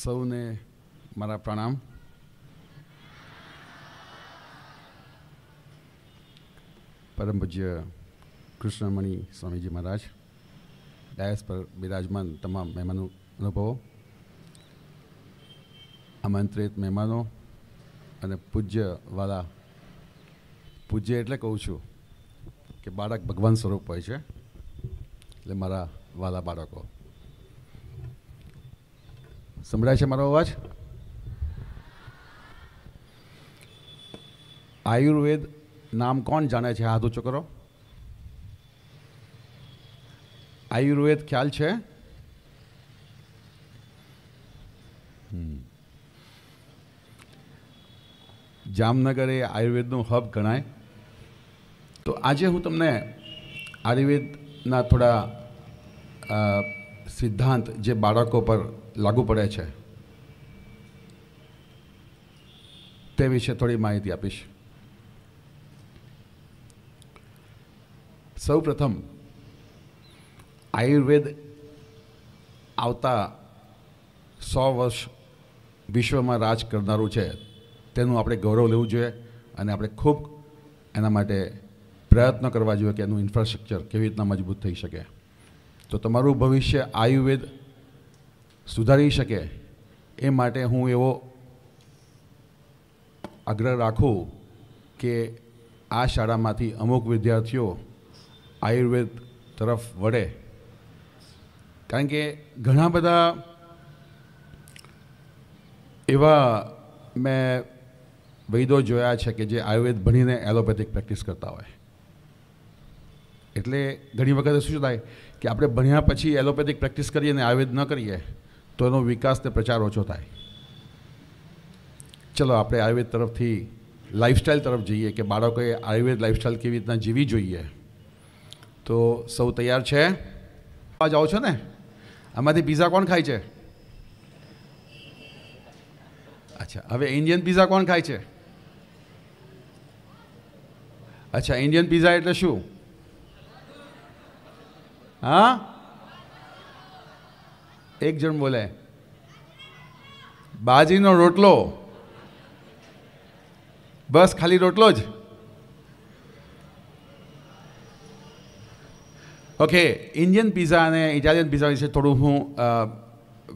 સૌને મારા પ્રણામ પરમ પૂજ્ય કૃષ્ણમણી સ્વામીજી મહારાજ ડાયસ પર બિરાજમાન તમામ મહેમાનો અનુભવો આમંત્રિત મહેમાનો અને પૂજ્યવાળા પૂજ્ય એટલે કહું છું કે બાળક ભગવાન સ્વરૂપ હોય છે એટલે મારા વાલા બાળકો સંભળાય છે મારો અવાજ આયુર્વેદ નામ કોણ જાણે છે હાથ ઊંચો કરો આયુર્વેદ ખ્યાલ છે જામનગર એ આયુર્વેદનું હબ ગણાય તો આજે હું તમને આયુર્વેદના થોડા સિદ્ધાંત જે બાળકો પર લાગુ પડે છે તે વિશે થોડી માહિતી આપીશ સૌ પ્રથમ આયુર્વેદ આવતા સો વર્ષ વિશ્વમાં રાજ કરનારું છે તેનું આપણે ગૌરવ લેવું જોઈએ અને આપણે ખૂબ એના માટે પ્રયત્ન કરવા જોઈએ કે એનું ઇન્ફ્રાસ્ટ્રક્ચર કેવી રીતના મજબૂત થઈ શકે તો તમારું ભવિષ્ય આયુર્વેદ સુધારી શકે એ માટે હું એવો આગ્રહ રાખું કે આ શાળામાંથી અમુક વિદ્યાર્થીઓ આયુર્વેદ તરફ વળે કારણ કે ઘણા બધા એવા મેં વૈદો જોયા છે કે જે આયુર્વેદ ભણીને એલોપેથિક પ્રેક્ટિસ કરતા હોય એટલે ઘણી વખત શું થાય કે આપણે ભણ્યા પછી એલોપેથિક પ્રેક્ટિસ કરીએ અને આયુર્વેદ ન કરીએ તો એનો વિકાસ ને પ્રચાર ઓછો થાય ચલો આપણે આયુર્વેદ તરફથી લાઈફસ્ટાઈલ તરફ જઈએ કે બાળકોએ આયુર્વેદ લાઈફસ્ટાઈલ કેવી રીતના જીવી જોઈએ તો સૌ તૈયાર છે જાઓ છો ને આમાંથી પીઝા કોણ ખાય છે અચ્છા હવે ઇન્ડિયન પીઝા કોણ ખાય છે અચ્છા ઇન્ડિયન પીઝા એટલે શું હા એક જણ બોલે બાજરીનો રોટલો બસ ખાલી રોટલો જ ઓકે ઇન્ડિયન પીઝા અને ઇટાલિયન પીઝા વિશે થોડું હું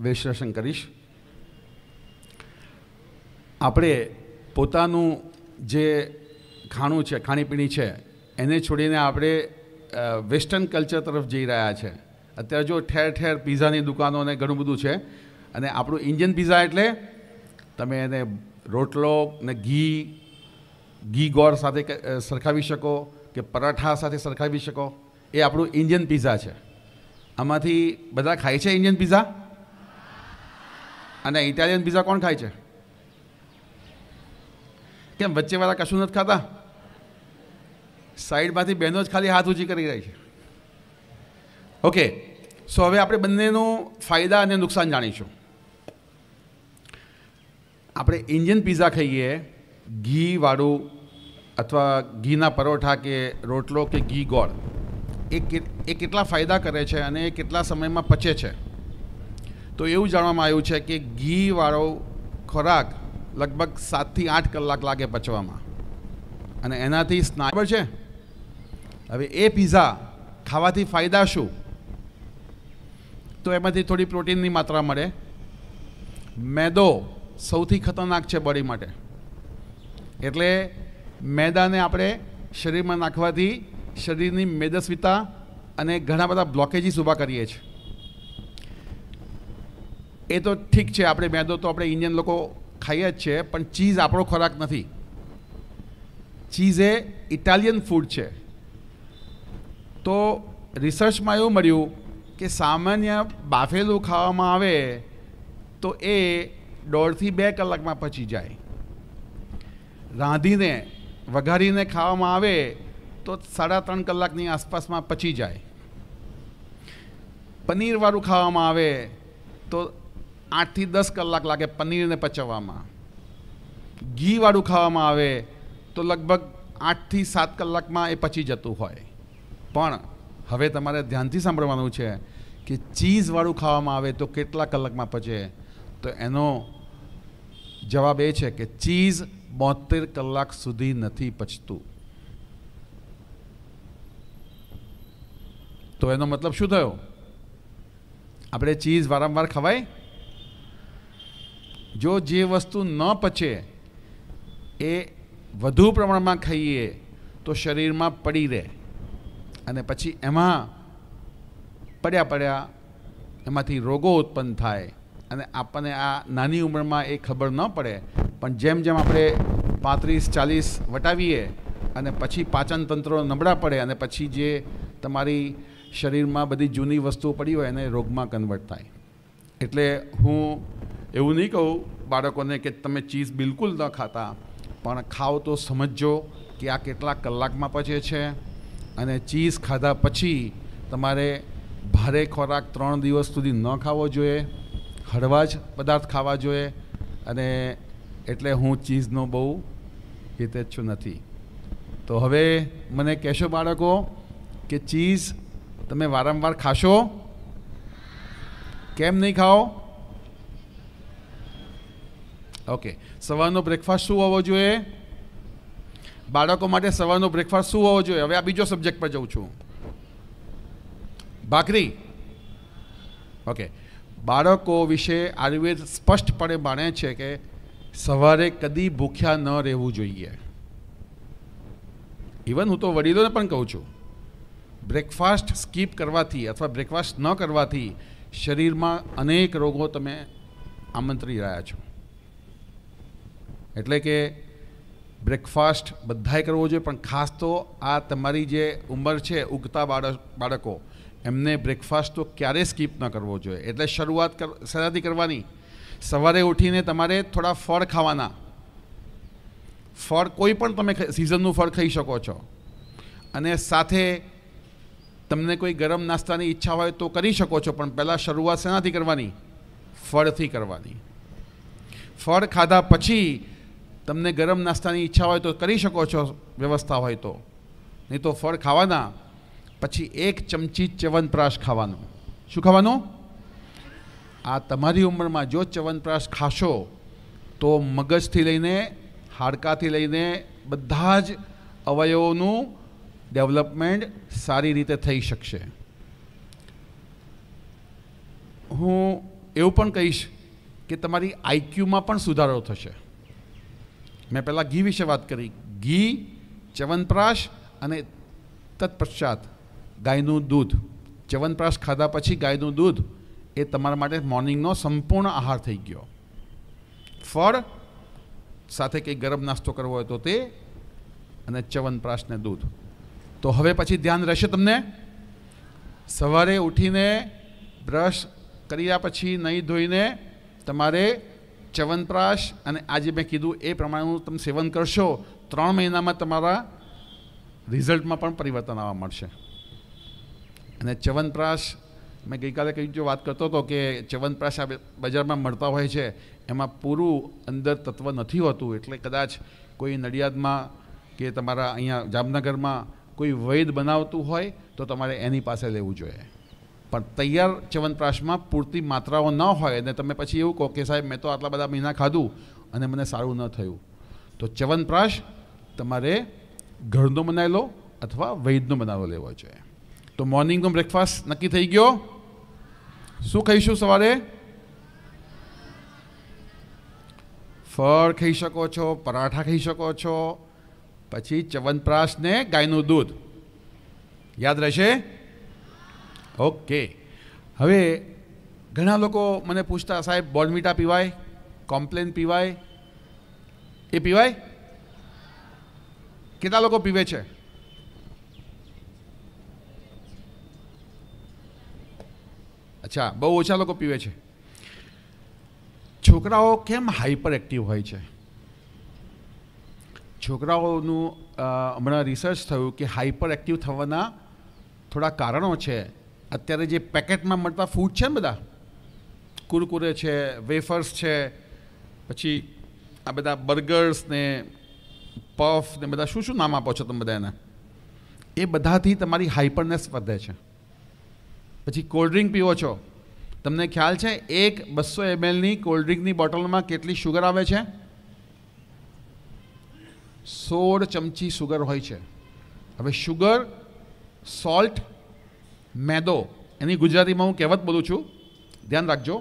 વિશ્લેષણ કરીશ આપણે પોતાનું જે ખાણું છે ખાણીપીણી છે એને છોડીને આપણે વેસ્ટર્ન કલ્ચર તરફ જઈ રહ્યા છે અત્યારે જો ઠેર ઠેર પીઝાની દુકાનો ને ઘણું બધું છે અને આપણું ઇન્ડિયન પીઝા એટલે તમે એને રોટલો ને ઘી ઘી ગોળ સાથે સરખાવી શકો કે પરાઠા સાથે સરખાવી શકો એ આપણું ઇન્ડિયન પીઝા છે આમાંથી બધા ખાય છે ઇન્ડિયન પીઝા અને ઇટાલિયન પીઝા કોણ ખાય છે કેમ વચ્ચેવાળા કશું નથી ખાતા સાઈડમાંથી બહેનો જ ખાલી હાથ ઊંચી કરી રહી છે ઓકે સો હવે આપણે બંનેનો ફાયદા અને નુકસાન જાણીશું આપણે ઇન્ડિયન પીઝા ખાઈએ ઘીવાળું અથવા ઘીના પરોઠા કે રોટલો કે ઘી ગોળ એ એ કેટલા ફાયદા કરે છે અને એ કેટલા સમયમાં પચે છે તો એવું જાણવામાં આવ્યું છે કે ઘીવાળો ખોરાક લગભગ સાતથી આઠ કલાક લાગે પચવામાં અને એનાથી સ્નાઈબર છે હવે એ પીઝા ખાવાથી ફાયદા શું તો એમાંથી થોડી પ્રોટીનની માત્રા મળે મેદો સૌથી ખતરનાક છે બોડી માટે એટલે મેદાને આપણે શરીરમાં નાખવાથી શરીરની મેદસ્વીતા અને ઘણા બધા બ્લોકેજીસ ઊભા કરીએ છીએ એ તો ઠીક છે આપણે મેદો તો આપણે ઇન્ડિયન લોકો ખાઈએ જ છે પણ ચીઝ આપણો ખોરાક નથી ચીઝ એ ઇટાલિયન ફૂડ છે તો રિસર્ચમાં એવું મળ્યું કે સામાન્ય બાફેલું ખાવામાં આવે તો એ દોઢથી બે કલાકમાં પચી જાય રાંધીને વઘારીને ખાવામાં આવે તો સાડા ત્રણ કલાકની આસપાસમાં પચી જાય પનીરવાળું ખાવામાં આવે તો આઠથી દસ કલાક લાગે પનીરને પચવવામાં ઘીવાળું ખાવામાં આવે તો લગભગ આઠથી સાત કલાકમાં એ પચી જતું હોય પણ હવે તમારે ધ્યાનથી સાંભળવાનું છે કે ચીઝવાળું ખાવામાં આવે તો કેટલા કલાકમાં પચે તો એનો જવાબ એ છે કે ચીઝ બોતેર કલાક સુધી નથી પચતું તો એનો મતલબ શું થયો આપણે ચીઝ વારંવાર ખવાય જો જે વસ્તુ ન પચે એ વધુ પ્રમાણમાં ખાઈએ તો શરીરમાં પડી રહે અને પછી એમાં પડ્યા પડ્યા એમાંથી રોગો ઉત્પન્ન થાય અને આપણને આ નાની ઉંમરમાં એ ખબર ન પડે પણ જેમ જેમ આપણે પાંત્રીસ ચાલીસ વટાવીએ અને પછી પાચન તંત્રો નબળા પડે અને પછી જે તમારી શરીરમાં બધી જૂની વસ્તુઓ પડી હોય એને રોગમાં કન્વર્ટ થાય એટલે હું એવું નહીં કહું બાળકોને કે તમે ચીઝ બિલકુલ ન ખાતા પણ ખાઓ તો સમજો કે આ કેટલા કલાકમાં પચે છે અને ચીઝ ખાધા પછી તમારે ભારે ખોરાક ત્રણ દિવસ સુધી ન ખાવો જોઈએ હળવા જ પદાર્થ ખાવા જોઈએ અને એટલે હું ચીઝનો બહુ હિતેચ્છુ નથી તો હવે મને કહેશો બાળકો કે ચીઝ તમે વારંવાર ખાશો કેમ નહીં ખાઓ ઓકે સવારનો બ્રેકફાસ્ટ શું હોવો જોઈએ બાળકો માટે સવારનો બ્રેકફાસ્ટ શું હોવો જોઈએ હવે આ બીજો સબ્જેક્ટ પર જઉં છું ભાખરી ઓકે બાળકો વિશે આયુર્વેદ સ્પષ્ટપણે માણે છે કે સવારે કદી ભૂખ્યા ન રહેવું જોઈએ ઇવન હું તો વડીલોને પણ કહું છું બ્રેકફાસ્ટ સ્કીપ કરવાથી અથવા બ્રેકફાસ્ટ ન કરવાથી શરીરમાં અનેક રોગો તમે આમંત્રી રહ્યા છો એટલે કે બ્રેકફાસ્ટ બધાએ કરવો જોઈએ પણ ખાસ તો આ તમારી જે ઉંમર છે ઉગતા બાળકો એમને બ્રેકફાસ્ટ તો ક્યારે સ્કીપ ન કરવો જોઈએ એટલે શરૂઆત શેનાથી કરવાની સવારે ઉઠીને તમારે થોડા ફળ ખાવાના ફળ કોઈ પણ તમે સિઝનનું ફળ ખાઈ શકો છો અને સાથે તમને કોઈ ગરમ નાસ્તાની ઈચ્છા હોય તો કરી શકો છો પણ પહેલાં શરૂઆત શેનાથી કરવાની ફળથી કરવાની ફળ ખાધા પછી તમને ગરમ નાસ્તાની ઈચ્છા હોય તો કરી શકો છો વ્યવસ્થા હોય તો નહીં તો ફળ ખાવાના પછી એક ચમચી ચ્યવનપ્રાશ ખાવાનું શું ખાવાનું આ તમારી ઉંમરમાં જો ચ્યવનપ્રાશ ખાશો તો મગજથી લઈને હાડકાથી લઈને બધા જ અવયવોનું ડેવલપમેન્ટ સારી રીતે થઈ શકશે હું એવું પણ કહીશ કે તમારી આઈક્યુમાં પણ સુધારો થશે મેં પહેલાં ઘી વિશે વાત કરી ઘી ચ્યવનપ્રાશ અને તત્પશ્ચાત ગાયનું દૂધ ચ્યવનપ્રાશ ખાધા પછી ગાયનું દૂધ એ તમારા માટે મોર્નિંગનો સંપૂર્ણ આહાર થઈ ગયો ફળ સાથે કંઈ ગરમ નાસ્તો કરવો હોય તો તે અને ચ્યવનપ્રાશ દૂધ તો હવે પછી ધ્યાન રહેશે તમને સવારે ઉઠીને બ્રશ કર્યા પછી નહીં ધોઈને તમારે ચ્યવનપ્રાશ અને આજે મેં કીધું એ પ્રમાણેનું તમે સેવન કરશો ત્રણ મહિનામાં તમારા રિઝલ્ટમાં પણ પરિવર્તન આવવા મળશે અને ચ્યવનપ્રાશ મેં ગઈકાલે કહ્યું જો વાત કરતો હતો કે ચ્યવનપ્રાશ આ બજારમાં મળતા હોય છે એમાં પૂરું અંદર તત્વ નથી હોતું એટલે કદાચ કોઈ નડિયાદમાં કે તમારા અહીંયા જામનગરમાં કોઈ વૈદ બનાવતું હોય તો તમારે એની પાસે લેવું જોઈએ પણ તૈયાર ચ્યવનપ્રાશમાં પૂરતી માત્રાઓ ન હોય અને તમે પછી એવું કહો કે સાહેબ મેં તો આટલા બધા મહિના ખાધું અને મને સારું ન થયું તો ચ્યવનપ્રાશ તમારે ઘરનો બનાવી લો અથવા વૈદનો બનાવો લેવો છે તો મોર્નિંગનો બ્રેકફાસ્ટ નક્કી થઈ ગયો શું ખાઈશું સવારે ફળ ખાઈ શકો છો પરાઠા ખાઈ શકો છો પછી ચવનપ્રાશ ને ગાયનું દૂધ યાદ રહેશે ઓકે હવે ઘણા લોકો મને પૂછતા સાહેબ બોર્નવિટા પીવાય કોમ્પ્લેન પીવાય એ પીવાય કેટલા લોકો પીવે છે અચ્છા બહુ ઓછા લોકો પીવે છે છોકરાઓ કેમ હાઈપર એક્ટિવ હોય છે છોકરાઓનું હમણાં રિસર્ચ થયું કે હાઈપર એક્ટિવ થવાના થોડા કારણો છે અત્યારે જે પેકેટમાં મળતા ફૂડ છે ને બધા કુરકુરે છે વેફર્સ છે પછી આ બધા બર્ગર્સ ને પફ ને બધા શું શું નામ આપો છો તમે બધા એના એ બધાથી તમારી હાઈપરનેસ વધે છે પછી કોલ્ડ્રિંક પીવો છો તમને ખ્યાલ છે એક બસો એમએલની કોલ્ડ્રિંકની બોટલમાં કેટલી શુગર આવે છે સોળ ચમચી સુગર હોય છે હવે શુગર સોલ્ટ મેદો એની ગુજરાતીમાં હું કહેવત બોલું છું ધ્યાન રાખજો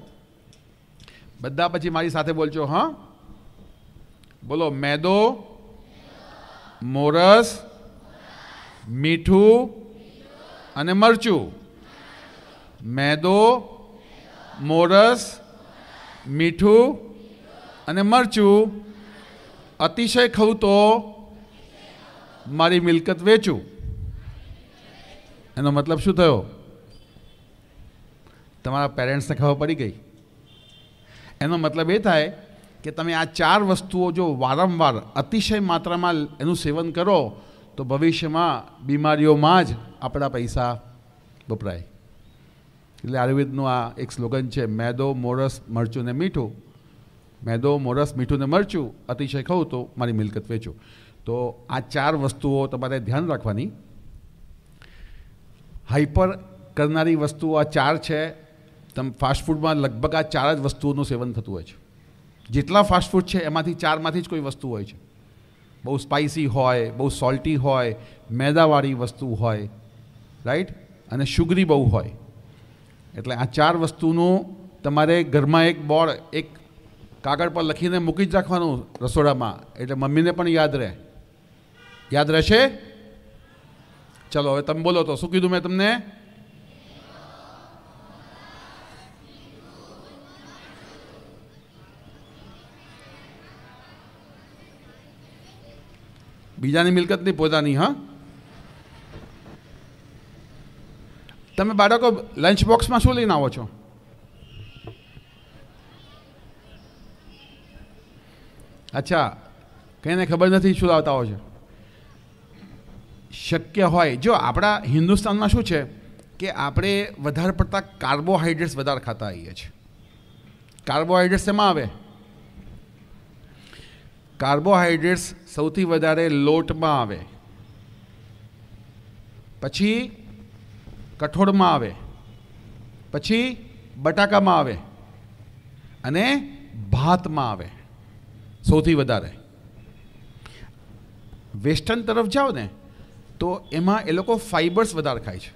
બધા પછી મારી સાથે બોલજો હા બોલો મેદો મોરસ મીઠું અને મરચું મેદો મોરસ મીઠું અને મરચું અતિશય ખવું તો મારી મિલકત વેચું એનો મતલબ શું થયો તમારા પેરેન્ટ્સને ખબર પડી ગઈ એનો મતલબ એ થાય કે તમે આ ચાર વસ્તુઓ જો વારંવાર અતિશય માત્રામાં એનું સેવન કરો તો ભવિષ્યમાં બીમારીઓમાં જ આપણા પૈસા વપરાય એટલે આયુર્વેદનું આ એક સ્લોગન છે મેદો મોરસ મરચું ને મીઠું મેદો મોરસ મીઠું ને મરચું અતિશય ખાઉં તો મારી મિલકત વેચું તો આ ચાર વસ્તુઓ તમારે ધ્યાન રાખવાની હાઈપર કરનારી વસ્તુ આ ચાર છે તમ ફાસ્ટફૂડમાં લગભગ આ ચાર જ વસ્તુઓનું સેવન થતું હોય છે જેટલા ફાસ્ટફૂડ છે એમાંથી ચારમાંથી જ કોઈ વસ્તુ હોય છે બહુ સ્પાઇસી હોય બહુ સોલ્ટી હોય મેદાવાળી વસ્તુ હોય રાઈટ અને શુગરી બહુ હોય એટલે આ ચાર વસ્તુનું તમારે ઘરમાં એક બોર્ડ એક કાગળ પર લખીને મૂકી જ રાખવાનું રસોડામાં એટલે મમ્મીને પણ યાદ રહે યાદ રહેશે ચાલો હવે તમે બોલો તો શું કીધું મેં તમને બીજાની મિલકત નહીં પોતાની હા તમે બાળકો લંચ બોક્સમાં શું લઈને આવો છો અચ્છા કંઈને ખબર નથી શું લાવતા હોય છે શક્ય હોય જો આપણા હિન્દુસ્તાનમાં શું છે કે આપણે વધારે પડતા કાર્બોહાઈડ્રેટ્સ વધારે ખાતા આવીએ છીએ કાર્બોહાઈડ્રેટ્સ એમાં આવે કાર્બોહાઈડ્રેટ્સ સૌથી વધારે લોટમાં આવે પછી કઠોળમાં આવે પછી બટાકામાં આવે અને ભાતમાં આવે સૌથી વધારે વેસ્ટર્ન તરફ જાઓ ને તો એમાં એ લોકો ફાઇબર્સ વધારે ખાય છે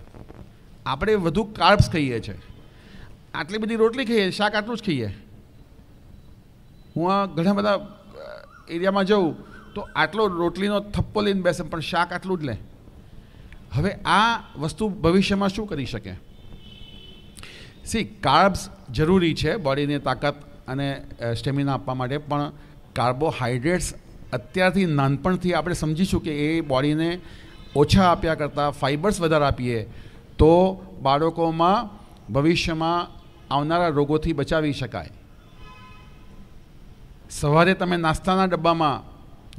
આપણે વધુ કાર્બ્સ ખાઈએ છીએ આટલી બધી રોટલી ખાઈએ શાક આટલું જ ખાઈએ હું આ ઘણા બધા એરિયામાં જઉં તો આટલો રોટલીનો થપ્પો લઈને બેસે પણ શાક આટલું જ લે હવે આ વસ્તુ ભવિષ્યમાં શું કરી શકે સી કાર્બ્સ જરૂરી છે બોડીને તાકાત અને સ્ટેમિના આપવા માટે પણ કાર્બોહાઈડ્રેટ્સ અત્યારથી નાનપણથી આપણે સમજીશું કે એ બોડીને ઓછા આપ્યા કરતાં ફાઇબર્સ વધારે આપીએ તો બાળકોમાં ભવિષ્યમાં આવનારા રોગોથી બચાવી શકાય સવારે તમે નાસ્તાના ડબ્બામાં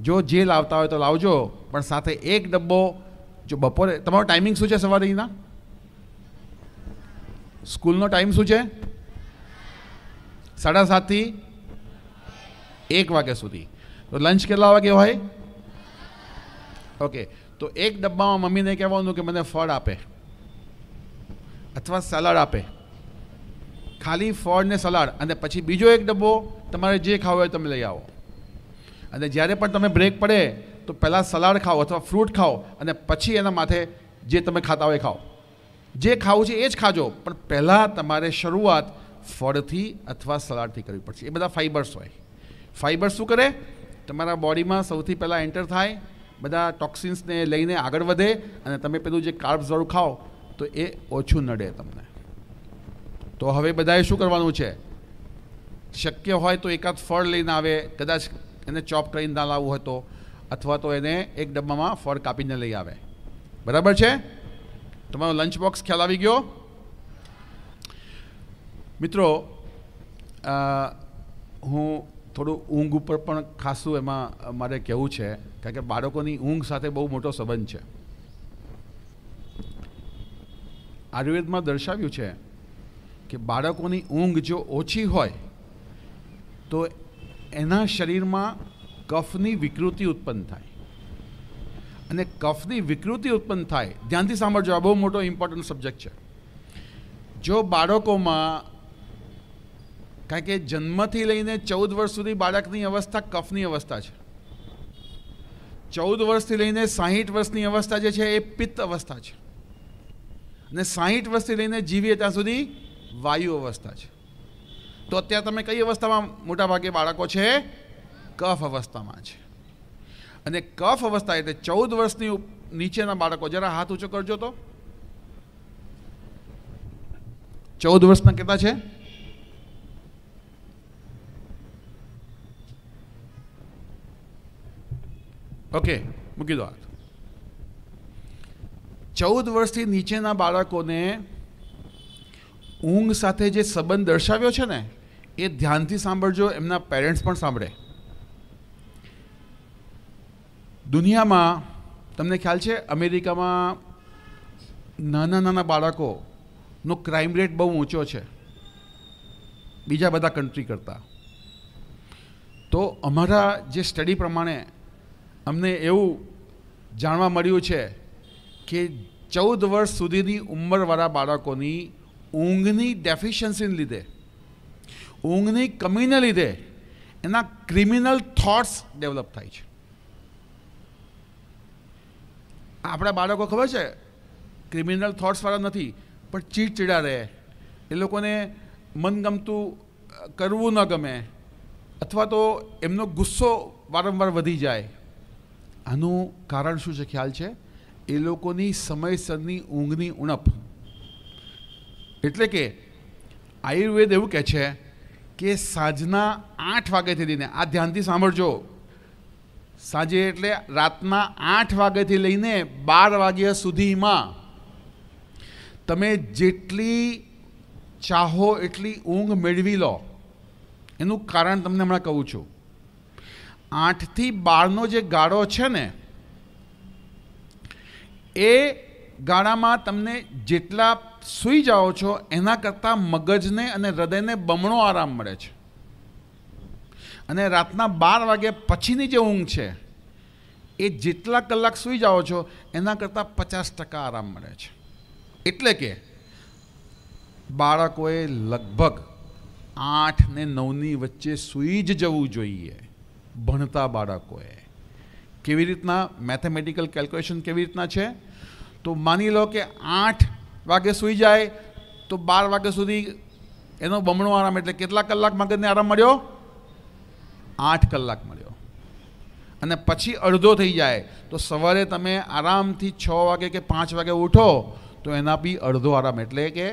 જો જે લાવતા હોય તો લાવજો પણ સાથે એક ડબ્બો જો બપોરે તમારો ટાઈમિંગ શું છે સવારેના સ્કૂલનો ટાઈમ શું છે સાડા સાતથી એક વાગ્યા સુધી તો લંચ કેટલા વાગે હોય ઓકે તો એક ડબ્બામાં મમ્મીને કહેવાનું કે મને ફળ આપે અથવા સલાડ આપે ખાલી ફળને સલાડ અને પછી બીજો એક ડબ્બો તમારે જે ખાવો હોય તમે લઈ આવો અને જ્યારે પણ તમે બ્રેક પડે તો પહેલાં સલાડ ખાઓ અથવા ફ્રૂટ ખાઓ અને પછી એના માથે જે તમે ખાતા હોય ખાઓ જે ખાવું છે એ જ ખાજો પણ પહેલાં તમારે શરૂઆત ફળથી અથવા સલાડથી કરવી પડશે એ બધા ફાઇબર્સ હોય ફાઇબર્સ શું કરે તમારા બોડીમાં સૌથી પહેલાં એન્ટર થાય બધા ટોક્સિન્સને લઈને આગળ વધે અને તમે પેલું જે કાર્બ્સવાળું ખાઓ તો એ ઓછું નડે તમને તો હવે બધાએ શું કરવાનું છે શક્ય હોય તો એકાદ ફળ લઈને આવે કદાચ એને ચોપ કરીને ના લાવવું હોય તો અથવા તો એને એક ડબ્બામાં ફળ કાપીને લઈ આવે બરાબર છે તમારો લંચ બોક્સ ખ્યાલ આવી ગયો મિત્રો હું થોડું ઊંઘ ઉપર પણ ખાસું એમાં મારે કહેવું છે કારણ કે બાળકોની ઊંઘ સાથે બહુ મોટો સંબંધ છે આયુર્વેદમાં દર્શાવ્યું છે કે બાળકોની ઊંઘ જો ઓછી હોય તો એના શરીરમાં કફની વિકૃતિ ઉત્પન્ન થાય અને કફની વિકૃતિ ઉત્પન્ન થાય ધ્યાનથી સાંભળજો આ બહુ મોટો ઇમ્પોર્ટન્ટ સબ્જેક્ટ છે જો બાળકોમાં કારણ કે જન્મથી લઈને ચૌદ વર્ષ સુધી બાળકની અવસ્થા કફની અવસ્થા છે ચૌદ વર્ષથી લઈને સાહીઠ વર્ષની અવસ્થા જે છે એ પિત્ત અવસ્થા છે અને સાહીઠ વર્ષથી લઈને જીવીએ ત્યાં સુધી વાયુ અવસ્થા છે તો અત્યારે તમે કઈ અવસ્થામાં મોટાભાગે બાળકો છે કફ અવસ્થામાં છે અને કફ અવસ્થા એટલે ચૌદ વર્ષની નીચેના બાળકો જરા હાથ ઊંચો કરજો તો ચૌદ વર્ષના કેટલા છે ઓકે મૂકી દો ચૌદ વર્ષથી નીચેના બાળકોને ઊંઘ સાથે જે સંબંધ દર્શાવ્યો છે ને એ ધ્યાનથી સાંભળજો એમના પેરેન્ટ્સ પણ સાંભળે દુનિયામાં તમને ખ્યાલ છે અમેરિકામાં નાના નાના બાળકોનો ક્રાઇમ રેટ બહુ ઊંચો છે બીજા બધા કન્ટ્રી કરતાં તો અમારા જે સ્ટડી પ્રમાણે અમને એવું જાણવા મળ્યું છે કે ચૌદ વર્ષ સુધીની ઉંમરવાળા બાળકોની ઊંઘની ડેફિશિયન્સીને લીધે ઊંઘની કમીને લીધે એના ક્રિમિનલ થોટ્સ ડેવલપ થાય છે આપણા બાળકો ખબર છે ક્રિમિનલ થોટ્સવાળા નથી પણ ચીડચીડા રહે એ લોકોને મનગમતું કરવું ન ગમે અથવા તો એમનો ગુસ્સો વારંવાર વધી જાય આનું કારણ શું છે ખ્યાલ છે એ લોકોની સમયસરની ઊંઘની ઉણપ એટલે કે આયુર્વેદ એવું કહે છે કે સાંજના આઠ વાગ્યાથી લઈને આ ધ્યાનથી સાંભળજો સાંજે એટલે રાતના આઠ વાગ્યાથી લઈને બાર વાગ્યા સુધીમાં તમે જેટલી ચાહો એટલી ઊંઘ મેળવી લો એનું કારણ તમને હમણાં કહું છું આઠથી બારનો જે ગાળો છે ને એ ગાળામાં તમને જેટલા સૂઈ જાઓ છો એના કરતાં મગજને અને હૃદયને બમણો આરામ મળે છે અને રાતના બાર વાગ્યા પછીની જે ઊંઘ છે એ જેટલા કલાક સૂઈ જાઓ છો એના કરતાં પચાસ ટકા આરામ મળે છે એટલે કે બાળકોએ લગભગ આઠ ને નવની વચ્ચે સૂઈ જ જવું જોઈએ ભણતા બાળકોએ કેવી રીતના મેથેમેટિકલ કેલ્ક્યુલેશન કેવી રીતના છે તો માની લો કે આઠ વાગે સૂઈ જાય તો બાર વાગ્યા સુધી એનો બમણો આરામ એટલે કેટલા કલાક મગજને આરામ મળ્યો આઠ કલાક મળ્યો અને પછી અડધો થઈ જાય તો સવારે તમે આરામથી છ વાગે કે પાંચ વાગે ઉઠો તો એના બી અડધો આરામ એટલે કે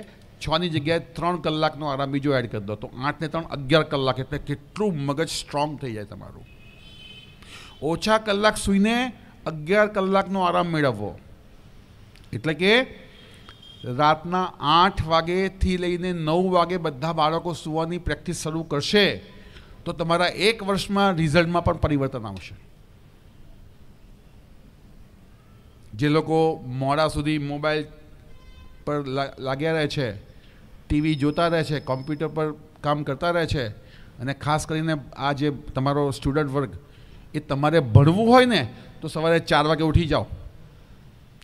છની જગ્યાએ ત્રણ કલાકનો આરામ બીજો એડ કરી દો તો આઠને ત્રણ અગિયાર કલાક એટલે કેટલું મગજ સ્ટ્રોંગ થઈ જાય તમારું ઓછા કલાક સૂઈને અગિયાર કલાકનો આરામ મેળવવો એટલે કે રાતના આઠ વાગેથી લઈને નવ વાગે બધા બાળકો સૂવાની પ્રેક્ટિસ શરૂ કરશે તો તમારા એક વર્ષમાં રિઝલ્ટમાં પણ પરિવર્તન આવશે જે લોકો મોડા સુધી મોબાઈલ પર લાગ્યા રહે છે ટીવી જોતા રહે છે કોમ્પ્યુટર પર કામ કરતા રહે છે અને ખાસ કરીને આ જે તમારો સ્ટુડન્ટ વર્ગ કે તમારે ભણવું હોય ને તો સવારે ચાર વાગે ઉઠી જાઓ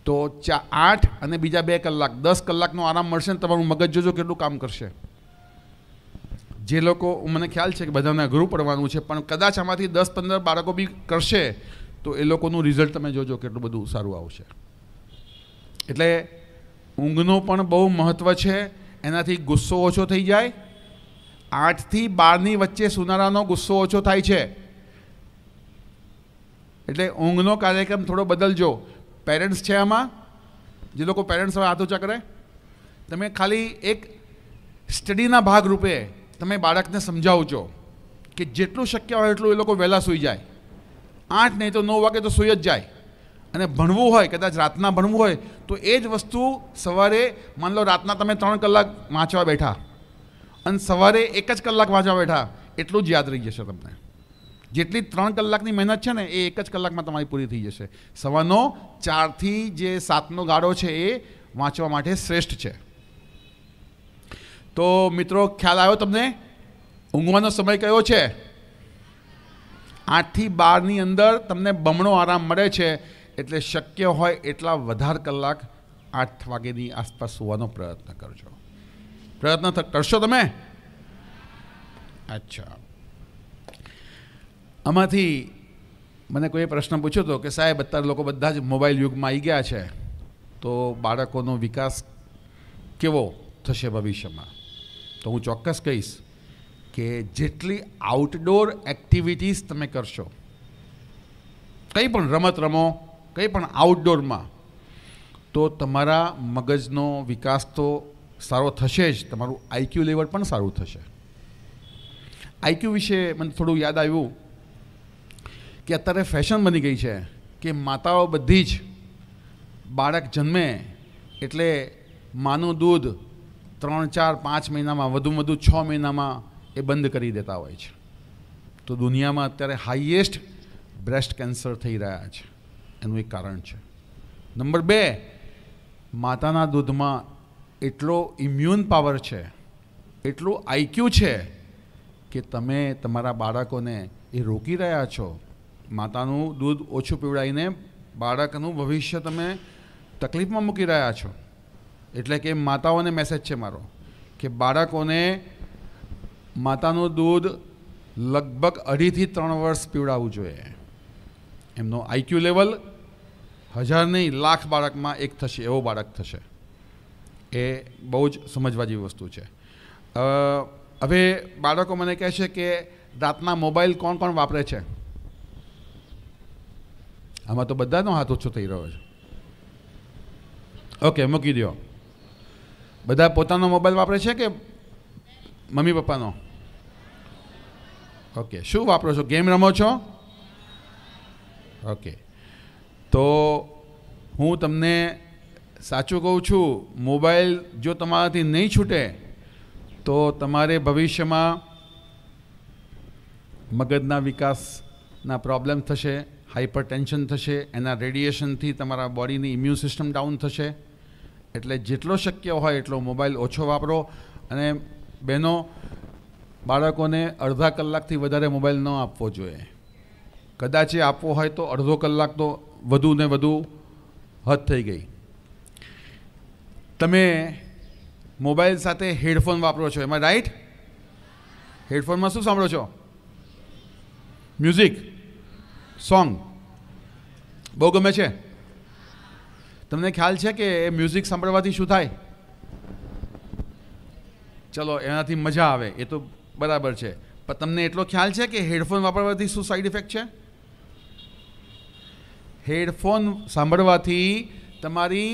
તો ચા આઠ અને બીજા બે કલાક દસ કલાકનો આરામ મળશે ને તમારું મગજ જોજો કેટલું કામ કરશે જે લોકો મને ખ્યાલ છે કે બધાને અઘરું પડવાનું છે પણ કદાચ આમાંથી દસ પંદર બાળકો બી કરશે તો એ લોકોનું રિઝલ્ટ તમે જોજો કેટલું બધું સારું આવશે એટલે ઊંઘનું પણ બહુ મહત્ત્વ છે એનાથી ગુસ્સો ઓછો થઈ જાય આઠથી બારની વચ્ચે સુનારાનો ગુસ્સો ઓછો થાય છે એટલે ઊંઘનો કાર્યક્રમ થોડો બદલજો પેરેન્ટ્સ છે આમાં જે લોકો પેરેન્ટ્સ હવે હાથ ઊંચા તમે ખાલી એક સ્ટડીના ભાગરૂપે તમે બાળકને સમજાવજો કે જેટલું શક્ય હોય એટલું એ લોકો વહેલા સૂઈ જાય આઠ નહીં તો નવ વાગે તો સૂઈ જ જાય અને ભણવું હોય કદાચ રાતના ભણવું હોય તો એ જ વસ્તુ સવારે માની લો રાતના તમે ત્રણ કલાક વાંચવા બેઠા અને સવારે એક જ કલાક વાંચવા બેઠા એટલું જ યાદ રહી જશે તમને જેટલી ત્રણ કલાકની મહેનત છે ને એ એક જ કલાકમાં તમારી પૂરી થઈ જશે સવારનો ચારથી જે સાતનો ગાળો છે એ વાંચવા માટે શ્રેષ્ઠ છે તો મિત્રો ખ્યાલ આવ્યો તમને ઊંઘવાનો સમય કયો છે આઠથી બારની અંદર તમને બમણો આરામ મળે છે એટલે શક્ય હોય એટલા વધારે કલાક આઠ વાગ્યાની આસપાસ સુવાનો પ્રયત્ન કરજો પ્રયત્ન કરશો તમે અચ્છા આમાંથી મને કોઈ પ્રશ્ન પૂછ્યો હતો કે સાહેબ અત્યારે લોકો બધા જ મોબાઈલ યુગમાં આવી ગયા છે તો બાળકોનો વિકાસ કેવો થશે ભવિષ્યમાં તો હું ચોક્કસ કહીશ કે જેટલી આઉટડોર એક્ટિવિટીઝ તમે કરશો કંઈ પણ રમત રમો કંઈ પણ આઉટડોરમાં તો તમારા મગજનો વિકાસ તો સારો થશે જ તમારું આઈક્યુ લેવલ પણ સારું થશે આઈક્યુ વિશે મને થોડું યાદ આવ્યું કે અત્યારે ફેશન બની ગઈ છે કે માતાઓ બધી જ બાળક જન્મે એટલે માનું દૂધ ત્રણ ચાર પાંચ મહિનામાં વધુ વધુ છ મહિનામાં એ બંધ કરી દેતા હોય છે તો દુનિયામાં અત્યારે હાઈએસ્ટ બ્રેસ્ટ કેન્સર થઈ રહ્યા છે એનું એક કારણ છે નંબર બે માતાના દૂધમાં એટલો ઇમ્યુન પાવર છે એટલું આઈક્યુ છે કે તમે તમારા બાળકોને એ રોકી રહ્યા છો માતાનું દૂધ ઓછું પીવડાવીને બાળકનું ભવિષ્ય તમે તકલીફમાં મૂકી રહ્યા છો એટલે કે માતાઓને મેસેજ છે મારો કે બાળકોને માતાનું દૂધ લગભગ અઢીથી ત્રણ વર્ષ પીવડાવવું જોઈએ એમનો આઈક્યુ લેવલ હજાર નહીં લાખ બાળકમાં એક થશે એવો બાળક થશે એ બહુ જ સમજવા જેવી વસ્તુ છે હવે બાળકો મને કહે છે કે રાતના મોબાઈલ કોણ કોણ વાપરે છે આમાં તો બધાનો હાથ ઓછો થઈ રહ્યો છે ઓકે મૂકી દો બધા પોતાનો મોબાઈલ વાપરે છે કે મમ્મી પપ્પાનો ઓકે શું વાપરો છો ગેમ રમો છો ઓકે તો હું તમને સાચું કહું છું મોબાઈલ જો તમારાથી નહીં છૂટે તો તમારે ભવિષ્યમાં મગજના વિકાસના પ્રોબ્લેમ થશે હાઇપર ટેન્શન થશે એના રેડિએશનથી તમારા બોડીની ઇમ્યુન સિસ્ટમ ડાઉન થશે એટલે જેટલો શક્ય હોય એટલો મોબાઈલ ઓછો વાપરો અને બહેનો બાળકોને અડધા કલાકથી વધારે મોબાઈલ ન આપવો જોઈએ કદાચ એ આપવો હોય તો અડધો કલાક તો વધુ ને વધુ હદ થઈ ગઈ તમે મોબાઈલ સાથે હેડફોન વાપરો છો એમાં રાઈટ હેડફોનમાં શું સાંભળો છો મ્યુઝિક સોંગ બહુ ગમે છે તમને ખ્યાલ છે કે એ મ્યુઝિક સાંભળવાથી શું થાય ચલો એનાથી મજા આવે એ તો બરાબર છે પણ તમને એટલો ખ્યાલ છે કે હેડફોન વાપરવાથી શું સાઈડ ઇફેક્ટ છે હેડફોન સાંભળવાથી તમારી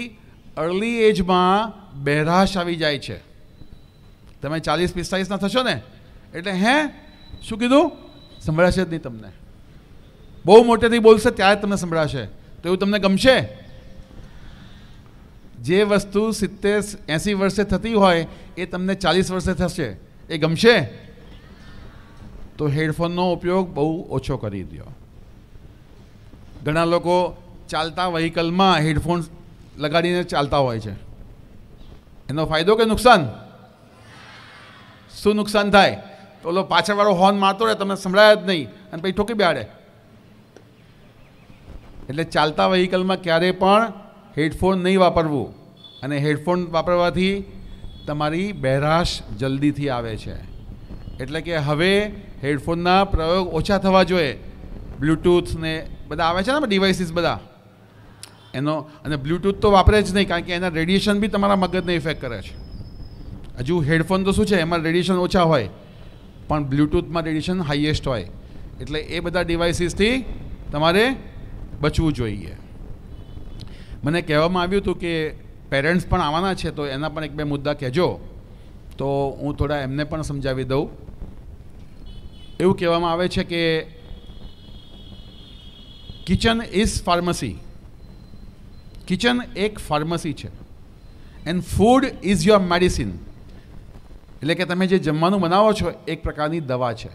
અર્લી એજમાં બહેરાશ આવી જાય છે તમે ચાલીસ પિસ્તાલીસના થશો ને એટલે હે શું કીધું સંભળાશે જ નહીં તમને બહુ મોટેથી બોલશે ત્યારે તમને સંભળાશે તો એવું તમને ગમશે જે વસ્તુ સિત્તેર એંસી વર્ષે થતી હોય એ તમને ચાલીસ વર્ષે થશે એ ગમશે તો હેડફોનનો ઉપયોગ બહુ ઓછો કરી દો ઘણા લોકો ચાલતા વ્હીકલમાં હેડફોન લગાડીને ચાલતા હોય છે એનો ફાયદો કે નુકસાન શું નુકસાન થાય તો ઓલો પાછળવાળો હોર્ન મારતો રહે તમને સંભળાય જ નહીં અને પછી ઠોકી બેહાડે એટલે ચાલતા વ્હીકલમાં ક્યારેય પણ હેડફોન નહીં વાપરવું અને હેડફોન વાપરવાથી તમારી બહેરાશ જલ્દીથી આવે છે એટલે કે હવે હેડફોનના પ્રયોગ ઓછા થવા જોઈએ બ્લૂટૂથ ને બધા આવે છે ને ડિવાઇસીસ બધા એનો અને બ્લૂટૂથ તો વાપરે જ નહીં કારણ કે એના રેડિએશન બી તમારા મગજને ઇફેક્ટ કરે છે હજુ હેડફોન તો શું છે એમાં રેડિએશન ઓછા હોય પણ બ્લૂટૂથમાં રેડિએશન હાઇએસ્ટ હોય એટલે એ બધા ડિવાઇસીસથી તમારે બચવું જોઈએ મને કહેવામાં આવ્યું હતું કે પેરેન્ટ્સ પણ આવવાના છે તો એના પણ એક બે મુદ્દા કહેજો તો હું થોડા એમને પણ સમજાવી દઉં એવું કહેવામાં આવે છે કે કિચન ઇઝ ફાર્મસી કિચન એક ફાર્મસી છે and food is your medicine એટલે કે તમે જે જમવાનું બનાવો છો એક પ્રકારની દવા છે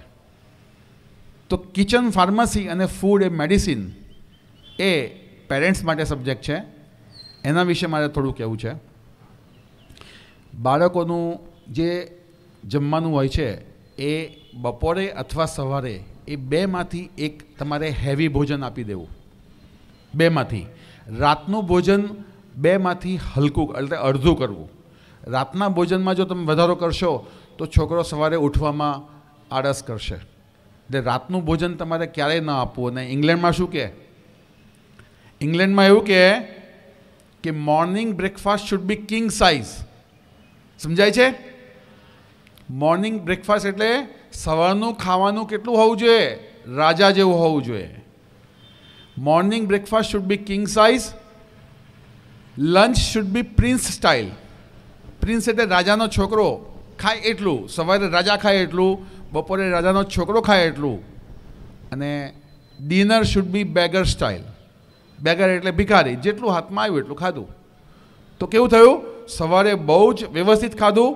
તો કિચન ફાર્મસી અને ફૂડ એ મેડિસિન એ પેરેન્ટ્સ માટે સબ્જેક્ટ છે એના વિશે મારે થોડું કહેવું છે બાળકોનું જે જમવાનું હોય છે એ બપોરે અથવા સવારે એ બેમાંથી એક તમારે હેવી ભોજન આપી દેવું બેમાંથી રાતનું ભોજન બેમાંથી હલકું એટલે અડધું કરવું રાતના ભોજનમાં જો તમે વધારો કરશો તો છોકરો સવારે ઉઠવામાં આળસ કરશે એટલે રાતનું ભોજન તમારે ક્યારેય ન આપવું અને ઇંગ્લેન્ડમાં શું કહે ઇંગ્લેન્ડમાં એવું કહે કે morning breakfast should be king size સમજાય છે મોર્નિંગ બ્રેકફાસ્ટ એટલે સવારનું ખાવાનું કેટલું હોવું જોઈએ રાજા જેવું હોવું જોઈએ morning breakfast should be king size lunch should be prince style prince એટલે રાજાનો છોકરો ખાય એટલું સવારે રાજા ખાય એટલું બપોરે રાજાનો છોકરો ખાય એટલું અને dinner should be beggar style beggar એટલે ભિખારી જેટલું હાથમાં આવ્યું એટલું ખાધું તો કેવું થયું સવારે બહુ જ વ્યવસ્થિત ખાધું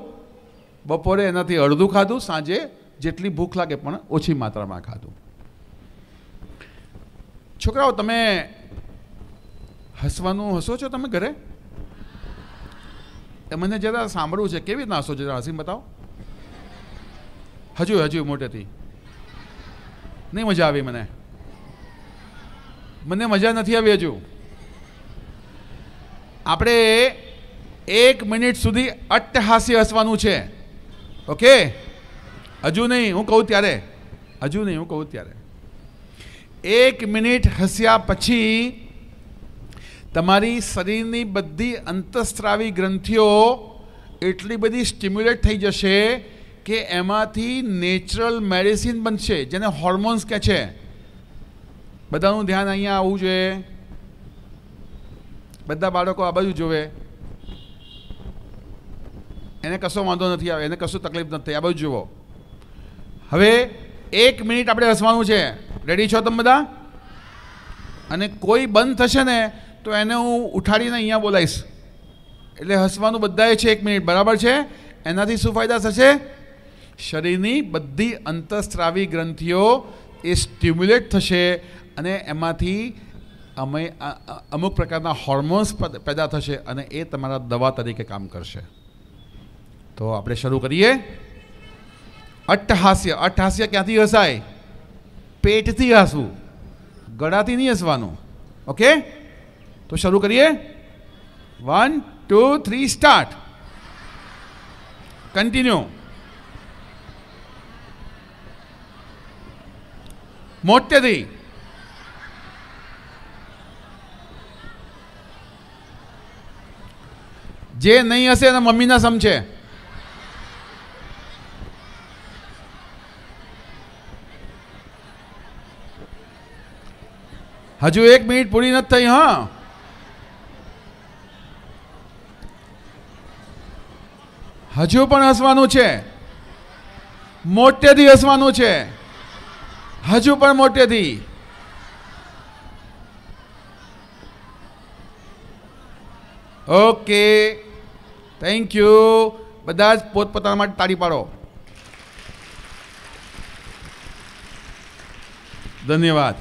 બપોરે એનાથી અડધું ખાધું સાંજે જેટલી ભૂખ લાગે પણ ઓછી માત્રામાં ખાધું છોકરાઓ તમે હસવાનું હસો છો તમે ઘરે એ મને જરા સાંભળવું છે કેવી રીતના હસો જરા હસીને બતાવો હજુ હજુ મોટેથી નહીં મજા આવી મને મને મજા નથી આવી હજુ આપણે એક મિનિટ સુધી અટ્ટહાસ્ય હસવાનું છે ઓકે હજુ નહીં હું કહું ત્યારે હજુ નહીં હું કહું ત્યારે એક મિનિટ હસ્યા પછી તમારી શરીરની બધી અંતઃસ્ત્રાવી ગ્રંથિઓ એટલી બધી સ્ટિમ્યુલેટ થઈ જશે કે એમાંથી નેચરલ મેડિસિન બનશે જેને હોર્મોન્સ કહે છે બધાનું ધ્યાન અહીંયા આવવું જોઈએ બધા બાળકો આ બાજુ જોવે એને કશો વાંધો નથી આવે એને કશું તકલીફ નથી આ બાજુ જુઓ હવે એક મિનિટ આપણે હસવાનું છે રેડી છો તમે બધા અને કોઈ બંધ થશે ને તો એને હું ઉઠાડીને અહીંયા બોલાવીશ એટલે હસવાનું બધાએ છે એક મિનિટ બરાબર છે એનાથી શું ફાયદા થશે શરીરની બધી અંતઃસ્ત્રાવી ગ્રંથિઓ એ સ્ટિમ્યુલેટ થશે અને એમાંથી અમે અમુક પ્રકારના હોર્મોન્સ પેદા થશે અને એ તમારા દવા તરીકે કામ કરશે તો આપણે શરૂ કરીએ અટ્ટહાસ્ય અટ્ટહાસ્ય ક્યાંથી હસાય પેટથી હસવું ગળાથી નહીં હસવાનું ઓકે તો શરૂ કરીએ one two three start continue મોટેથી જે નહીં હશે એને મમ્મીના સમજે હજુ એક મિનિટ પૂરી નથી થઈ હા હજુ પણ હસવાનું છે મોટેથી હસવાનું છે હજુ પણ મોટેથી ઓકે થેન્ક યુ બધા જ પોતપોતાના માટે તાળી પાડો ધન્યવાદ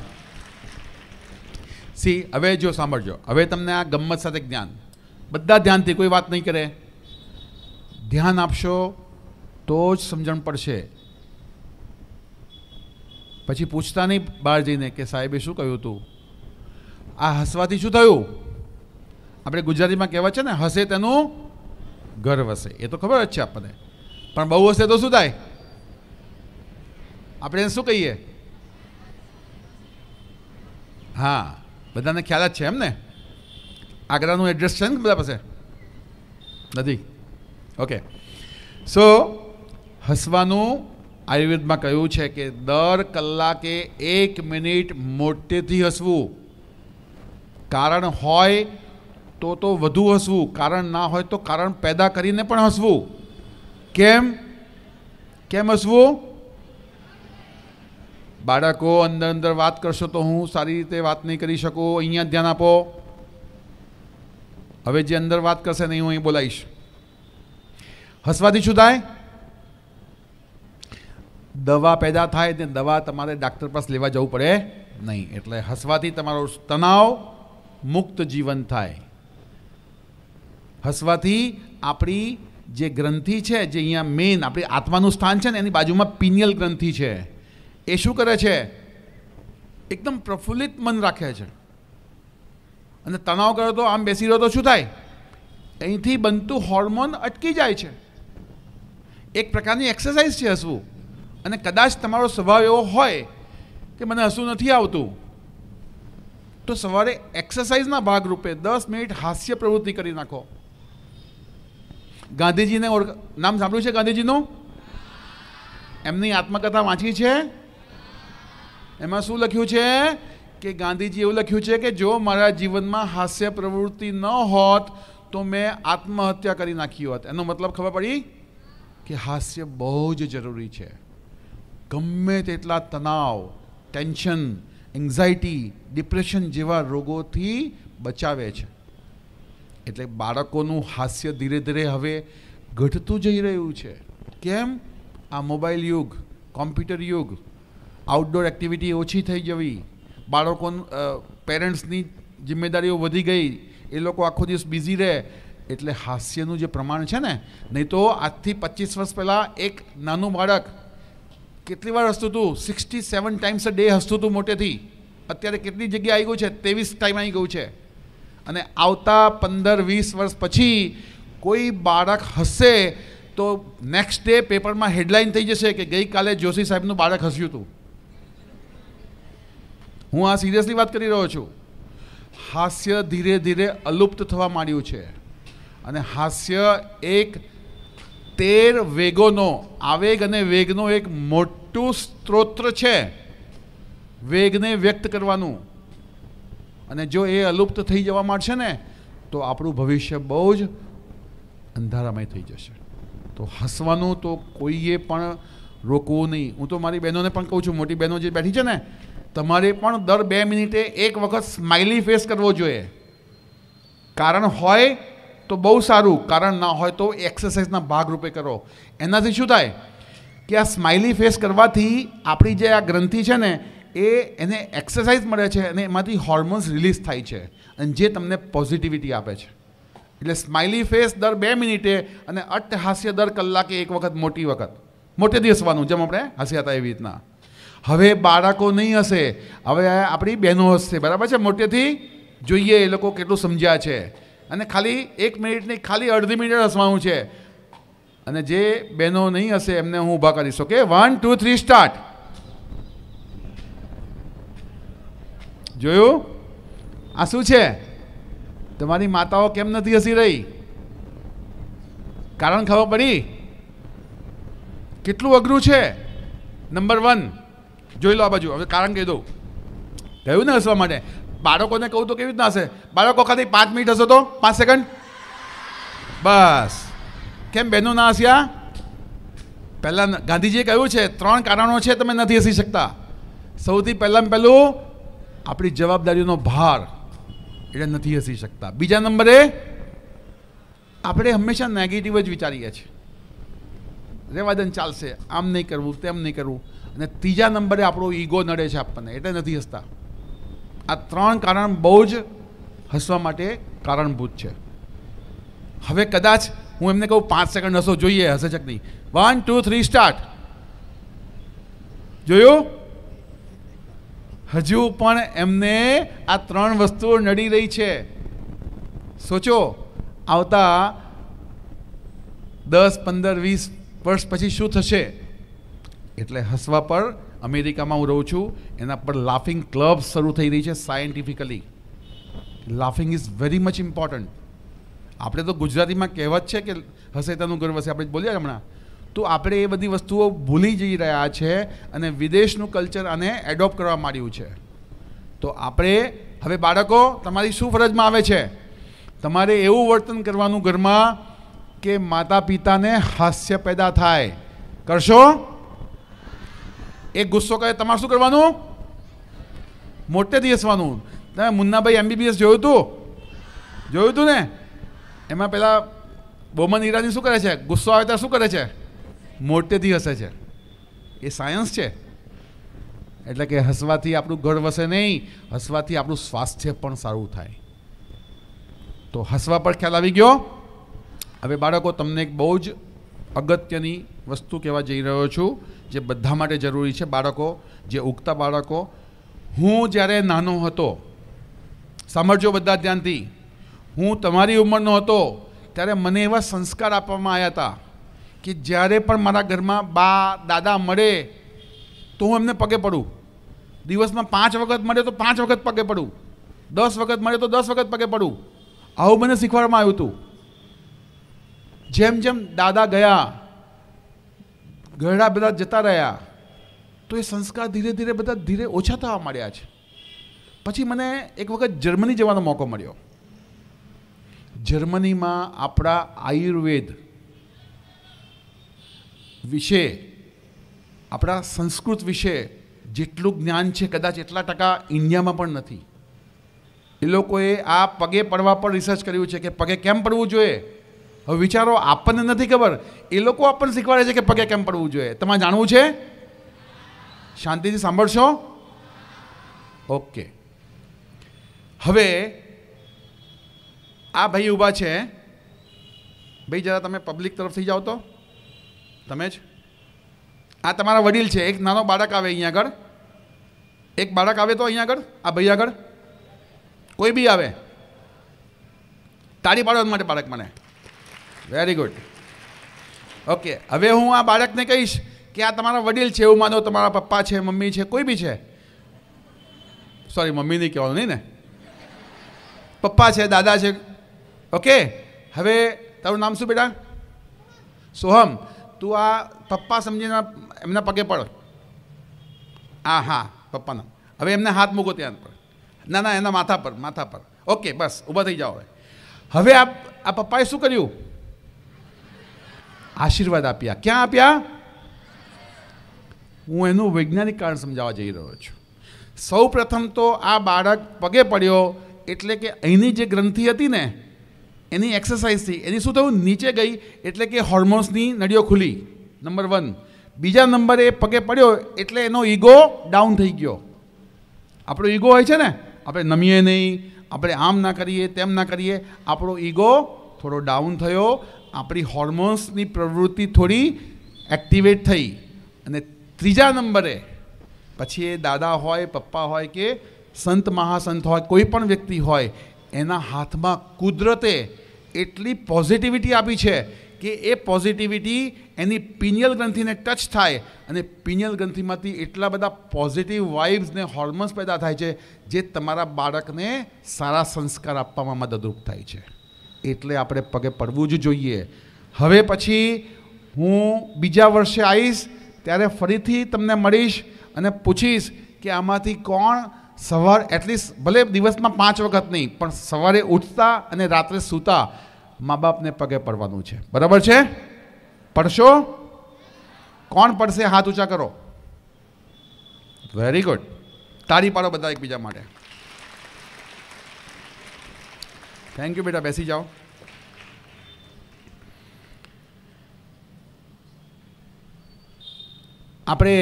સી હવે જો સાંભળજો હવે તમને આ ગમત સાથે જ્ઞાન બધા ધ્યાનથી કોઈ વાત નહીં કરે ધ્યાન આપશો તો જ સમજણ પડશે પછી પૂછતા નહીં બહાર જઈને કે સાહેબે શું કહ્યું હતું આ હસવાથી શું થયું આપણે ગુજરાતીમાં કહેવાય છે ને હસે તેનું ઘર વસે એ તો ખબર જ છે આપણને પણ બહુ હશે તો શું થાય આપણે એને શું કહીએ હા બધાને ખ્યાલ જ છે એમ ને આગ્રાનું એડ્રેસ છે ને બધા પાસે નથી ઓકે સો હસવાનું આયુર્વેદમાં કહ્યું છે કે દર કલાકે એક મિનિટ મોટેથી હસવું કારણ હોય તો તો વધુ હસવું કારણ ના હોય તો કારણ પેદા કરીને પણ હસવું કેમ કેમ હસવું બાળકો અંદર અંદર વાત કરશો તો હું સારી રીતે વાત નહીં કરી શકું અહીંયા ધ્યાન આપો હવે જે અંદર વાત કરશે નહીં હું અહીં બોલાવીશ હસવાથી શું થાય દવા પેદા થાય ને દવા તમારે ડાક્ટર પાસે લેવા જવું પડે નહીં એટલે હસવાથી તમારો તણાવ મુક્ત જીવન થાય હસવાથી આપણી જે ગ્રંથિ છે જે અહીંયા મેઇન આપણી આત્માનું સ્થાન છે ને એની બાજુમાં પિનિયલ ગ્રંથિ છે એ શું કરે છે એકદમ પ્રફુલ્લિત મન રાખે છે અને તણાવ કરો તો આમ બેસી રહ્યો તો શું થાય અહીંથી બનતું હોર્મોન અટકી જાય છે એક પ્રકારની એક્સરસાઇઝ છે હસવું અને કદાચ તમારો સ્વભાવ એવો હોય કે મને હસવું નથી આવતું તો સવારે એક્સરસાઇઝના ભાગરૂપે દસ મિનિટ હાસ્ય પ્રવૃત્તિ કરી નાખો ગાંધીજીને ઓળખ નામ સાંભળ્યું છે ગાંધીજીનું એમની આત્મકથા વાંચી છે એમાં શું લખ્યું છે કે ગાંધીજી એવું લખ્યું છે કે જો મારા જીવનમાં હાસ્ય પ્રવૃત્તિ ન હોત તો મેં આત્મહત્યા કરી નાખી હોત એનો મતલબ ખબર પડી કે હાસ્ય બહુ જ જરૂરી છે ગમે તેટલા તણાવ ટેન્શન એન્ઝાયટી ડિપ્રેશન જેવા રોગોથી બચાવે છે એટલે બાળકોનું હાસ્ય ધીરે ધીરે હવે ઘટતું જઈ રહ્યું છે કેમ આ મોબાઈલ યુગ કોમ્પ્યુટર યુગ આઉટડોર એક્ટિવિટી ઓછી થઈ જવી બાળકો પેરેન્ટ્સની જિમ્મેદારીઓ વધી ગઈ એ લોકો આખો દિવસ બિઝી રહે એટલે હાસ્યનું જે પ્રમાણ છે ને નહીં તો આજથી પચીસ વર્ષ પહેલાં એક નાનું બાળક કેટલી વાર હસતું હતું sixty seven times a day હસતું હતું મોટેથી અત્યારે કેટલી જગ્યાએ આવી ગયું છે ત્રેવીસ ટાઈમ આવી ગયું છે અને આવતા પંદર વીસ વર્ષ પછી કોઈ બાળક હસશે તો નેક્સ્ટ ડે પેપરમાં હેડલાઇન થઈ જશે કે ગઈકાલે જોશી સાહેબનું બાળક હસ્યું હતું હું આ સિરિયસલી વાત કરી રહ્યો છું હાસ્ય ધીરે ધીરે અલુપ્ત થવા માંડ્યું છે અને હાસ્ય એક તેર વેગોનો આવેગ અને વેગનો એક મોટું સ્ત્રોત્ર છે વેગને વ્યક્ત કરવાનું અને જો એ અલુપ્ત થઈ જવા માંડશે ને તો આપણું ભવિષ્ય બહુ જ અંધારામય થઈ જશે તો હસવાનું તો કોઈએ પણ રોકવું નહીં હું તો મારી બહેનોને પણ કહું છું મોટી બહેનો જે બેઠી છે ને તમારે પણ દર બે મિનિટે એક વખત સ્માઇલી ફેસ કરવો જોઈએ કારણ હોય તો બહુ સારું કારણ ના હોય તો એક્સરસાઇઝના ભાગરૂપે કરો એનાથી શું થાય કે આ સ્માઇલી ફેસ કરવાથી આપણી જે આ ગ્રંથિ છે ને એ એને એક્સરસાઇઝ મળે છે અને એમાંથી હોર્મોન્સ રિલીઝ થાય છે અને જે તમને પોઝિટિવિટી આપે છે એટલે સ્માઇલી ફેસ દર બે મિનિટે અને અટ્ટ હાસ્ય દર કલાકે એક વખત મોટી વખત મોટે દિવસવાનું જેમ આપણે હાસ્યા હતા એવી રીતના હવે બાળકો નહીં હશે હવે આપણી બહેનો હશે બરાબર છે મોટેથી જોઈએ એ લોકો કેટલું સમજ્યા છે અને ખાલી એક મિનિટની ખાલી અડધી મિનિટ હસવાનું છે અને જે બહેનો નહીં હશે એમને હું ઊભા કરીશ okay one two three start જોયું આ શું છે તમારી માતાઓ કેમ નથી હસી રહી કારણ ખબર પડી કેટલું અઘરું છે નંબર વન જોઈ લો આ બાજુ હવે કારણ કહી દઉં કહ્યું ને હસવા માટે બાળકોને કહું તો કેવી રીતના હશે બાળકો ખાલી પાંચ મિનિટ હશો તો પાંચ સેકન્ડ બસ કેમ બહેનો ના હસ્યા પહેલાં ગાંધીજીએ કહ્યું છે ત્રણ કારણો છે તમે નથી હસી શકતા સૌથી પહેલાં પહેલું આપણી જવાબદારીઓનો ભાર એટલે નથી હસી શકતા બીજા નંબરે આપણે હંમેશા નેગેટિવ જ વિચારીએ છીએ રેવાદન ચાલશે આમ નહીં કરવું તેમ નહીં કરવું અને ત્રીજા નંબરે આપણો ઈગો નડે છે આપણને એટલે નથી હસતા આ ત્રણ કારણ બહુ જ હસવા માટે કારણભૂત છે હવે કદાચ હું એમને કહું પાંચ સેકન્ડ હસો જોઈએ હસે છે નહીં વન ટુ થ્રી સ્ટાર્ટ જોયું હજુ પણ એમને આ ત્રણ વસ્તુઓ નડી રહી છે સોચો આવતા દસ પંદર વીસ વર્ષ પછી શું થશે એટલે હસવા પર અમેરિકામાં હું રહું છું એના પર લાફિંગ ક્લબ શરૂ થઈ રહી છે scientifically laughing is very much important આપણે તો ગુજરાતીમાં કહેવત છે કે હસે તેનું ગર્વ હશે આપણે બોલીએ હમણાં તો આપણે એ બધી વસ્તુઓ ભૂલી જઈ રહ્યા છે અને વિદેશનું કલ્ચર આને એડોપ્ટ કરવા માંડ્યું છે તો આપણે હવે બાળકો તમારી શું ફરજમાં આવે છે તમારે એવું વર્તન કરવાનું ઘરમાં કે માતા પિતાને હાસ્ય પેદા થાય કરશો એક ગુસ્સો કહે તમારે શું કરવાનું મોટેથી હસવાનું તમે મુન્નાભાઈ એમબીબીએસ જોયું હતું જોયું હતું ને એમાં પહેલાં બોમન ઈરાની શું કરે છે ગુસ્સો આવે ત્યારે શું કરે છે મોટેથી હસે છે એ સાયન્સ છે એટલે કે હસવાથી આપણું ઘર વસે નહીં હસવાથી આપણું સ્વાસ્થ્ય પણ સારું થાય તો હસવા પર ખ્યાલ આવી ગયો હવે બાળકો તમને એક બહુ જ અગત્યની વસ્તુ કહેવા જઈ રહ્યો છું જે બધા માટે જરૂરી છે બાળકો જે ઉગતા બાળકો હું જ્યારે નાનો હતો સાંભળજો બધા ધ્યાનથી હું તમારી ઉંમરનો હતો ત્યારે મને એવા સંસ્કાર આપવામાં આવ્યા હતા કે જ્યારે પણ મારા ઘરમાં બા દાદા મળે તો હું એમને પગે પડું દિવસમાં પાંચ વખત મળે તો પાંચ વખત પગે પડું દસ વખત મળે તો દસ વખત પગે પડું આવું મને શીખવાડવામાં આવ્યું હતું જેમ જેમ દાદા ગયા ઘરડા બધા જતા રહ્યા તો એ સંસ્કાર ધીરે ધીરે બધા ધીરે ઓછા થવા માંડ્યા છે પછી મને એક વખત જર્મની જવાનો મોકો મળ્યો જર્મનીમાં આપણા આયુર્વેદ વિશે આપણા સંસ્કૃત વિશે જેટલું જ્ઞાન છે કદાચ એટલા ટકા ઇન્ડિયામાં પણ નથી એ લોકોએ આ પગે પડવા પર રિસર્ચ કર્યું છે કે પગે કેમ પડવું જોઈએ હવે વિચારો આપણને નથી ખબર એ લોકો આપણને શીખવાડે છે કે પગે કેમ પડવું જોઈએ તમારે જાણવું છે શાંતિથી સાંભળશો ઓકે હવે આ ભાઈ ઊભા છે ભાઈ જરા તમે પબ્લિક તરફથી થઈ જાઓ તો તમે જ આ તમારા વડીલ છે એક નાનો બાળક આવે અહીંયા આગળ એક બાળક આવે તો અહીંયા આગળ આ ભાઈ આગળ કોઈ બી આવે તાળી પાડવા માટે બાળક મને વેરી ગુડ ઓકે હવે હું આ બાળકને કહીશ કે આ તમારા વડીલ છે એવું માનો તમારા પપ્પા છે મમ્મી છે કોઈ બી છે સોરી મમ્મી નહીં કહેવાનું નહીં ને પપ્પા છે દાદા છે ઓકે હવે તારું નામ શું બેટા સોહમ તું આ પપ્પા સમજીને એમના પગે પડ આ હા પપ્પાના હવે એમને હાથ મૂકો ત્યાં પર ના ના એના માથા પર માથા પર ઓકે બસ ઊભા થઈ જાઓ હવે આ આ પપ્પાએ શું કર્યું આશીર્વાદ આપ્યા ક્યાં આપ્યા હું એનું વૈજ્ઞાનિક કારણ સમજાવવા જઈ રહ્યો છું સૌ પ્રથમ તો આ બાળક પગે પડ્યો એટલે કે અહીંની જે ગ્રંથિ હતી ને એની એક્સરસાઇઝથી એની શું થયું નીચે ગઈ એટલે કે હોર્મોન્સની નળીઓ ખુલી નંબર વન બીજા નંબરે પગે પડ્યો એટલે એનો ઈગો ડાઉન થઈ ગયો આપણો ઈગો હોય છે ને આપણે નમીએ નહીં આપણે આમ ના કરીએ તેમ ના કરીએ આપણો ઈગો થોડો ડાઉન થયો આપણી હોર્મોન્સની પ્રવૃત્તિ થોડી એક્ટિવેટ થઈ અને ત્રીજા નંબરે પછી એ દાદા હોય પપ્પા હોય કે સંત મહાસંત હોય કોઈ પણ વ્યક્તિ હોય એના હાથમાં કુદરતે એટલી પોઝિટિવિટી આપી છે કે એ પોઝિટિવિટી એની પિનિયલ ગ્રંથિને ટચ થાય અને પિનિયલ ગ્રંથિમાંથી એટલા બધા પોઝિટિવ વાઇબ્સ ને હોર્મોન્સ પેદા થાય છે જે તમારા બાળકને સારા સંસ્કાર આપવામાં મદદરૂપ થાય છે એટલે આપણે પગે પડવું જ જોઈએ હવે પછી હું બીજા વર્ષે આવીશ ત્યારે ફરીથી તમને મળીશ અને પૂછીશ કે આમાંથી કોણ સવાર એટલીસ્ટ ભલે દિવસમાં પાંચ વખત નહીં પણ સવારે ઉઠતા અને રાત્રે સૂતા મા બાપને પગે પડવાનું છે બરાબર છે પડશો કોણ પડશે હાથ ઊંચા કરો વેરી ગુડ તાળી પાડો બધા એકબીજા માટે થેન્ક યુ બેટા બેસી જાઓ આપણે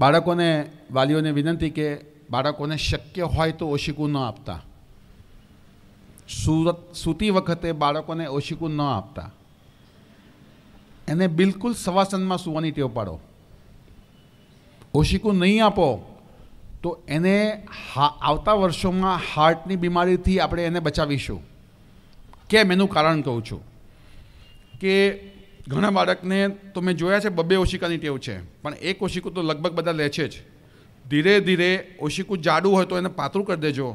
બાળકોને વાલીઓને વિનંતી કે બાળકોને શક્ય હોય તો ઓશિકું ન આપતા સુરત સૂતી વખતે બાળકોને ઓશિકું ન આપતા એને બિલકુલ સવાસનમાં સુવાની ટેવ પાડો ઓશિકું નહીં આપો તો એને હા આવતા વર્ષોમાં હાર્ટની બીમારીથી આપણે એને બચાવીશું કેમ એનું કારણ કહું છું કે ઘણા બાળકને તો મેં જોયા છે બબે ઓશિકાની ટેવ છે પણ એક ઓશિકું તો લગભગ બધા લે છે જ ધીરે ધીરે ઓશિકું જાડું હોય તો એને પાતળું કરી દેજો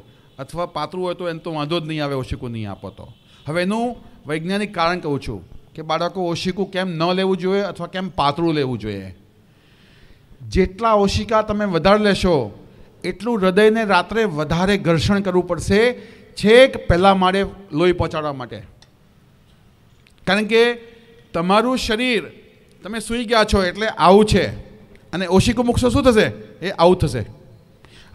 અથવા પાતળું હોય તો એને તો વાંધો જ નહીં આવે ઓશિકું નહીં આપો તો હવે એનું વૈજ્ઞાનિક કારણ કહું છું કે બાળકો ઓશિકું કેમ ન લેવું જોઈએ અથવા કેમ પાતળું લેવું જોઈએ જેટલા ઓશિકા તમે વધારે લેશો એટલું હૃદયને રાત્રે વધારે ઘર્ષણ કરવું પડશે છેક પહેલાં માળે લોહી પહોંચાડવા માટે કારણ કે તમારું શરીર તમે સૂઈ ગયા છો એટલે આવું છે અને ઓશિકો મૂકશો શું થશે એ આવું થશે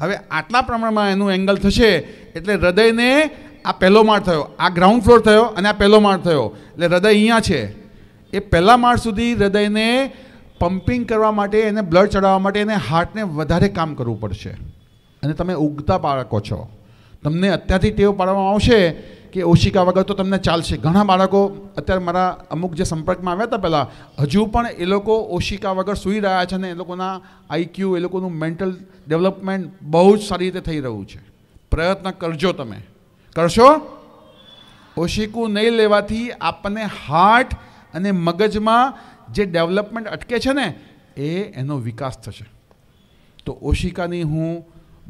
હવે આટલા પ્રમાણમાં એનું એંગલ થશે એટલે હૃદયને આ પહેલો માળ થયો આ ગ્રાઉન્ડ ફ્લોર થયો અને આ પહેલો માળ થયો એટલે હૃદય અહીંયા છે એ પહેલા માળ સુધી હૃદયને પમ્પિંગ કરવા માટે એને બ્લડ ચડાવવા માટે એને હાર્ટને વધારે કામ કરવું પડશે અને તમે ઉગતા બાળકો છો તમને અત્યારથી ટેવ પાડવામાં આવશે કે ઓશિકા વગર તો તમને ચાલશે ઘણા બાળકો અત્યારે મારા અમુક જે સંપર્કમાં આવ્યા હતા પહેલાં હજુ પણ એ લોકો ઓશિકા વગર સૂઈ રહ્યા છે ને એ લોકોના આઈક્યુ એ લોકોનું મેન્ટલ ડેવલપમેન્ટ બહુ જ સારી રીતે થઈ રહ્યું છે પ્રયત્ન કરજો તમે કરશો ઓશિકું નહીં લેવાથી આપણને હાર્ટ અને મગજમાં જે ડેવલપમેન્ટ અટકે છે ને એ એનો વિકાસ થશે તો ઓશિકાની હું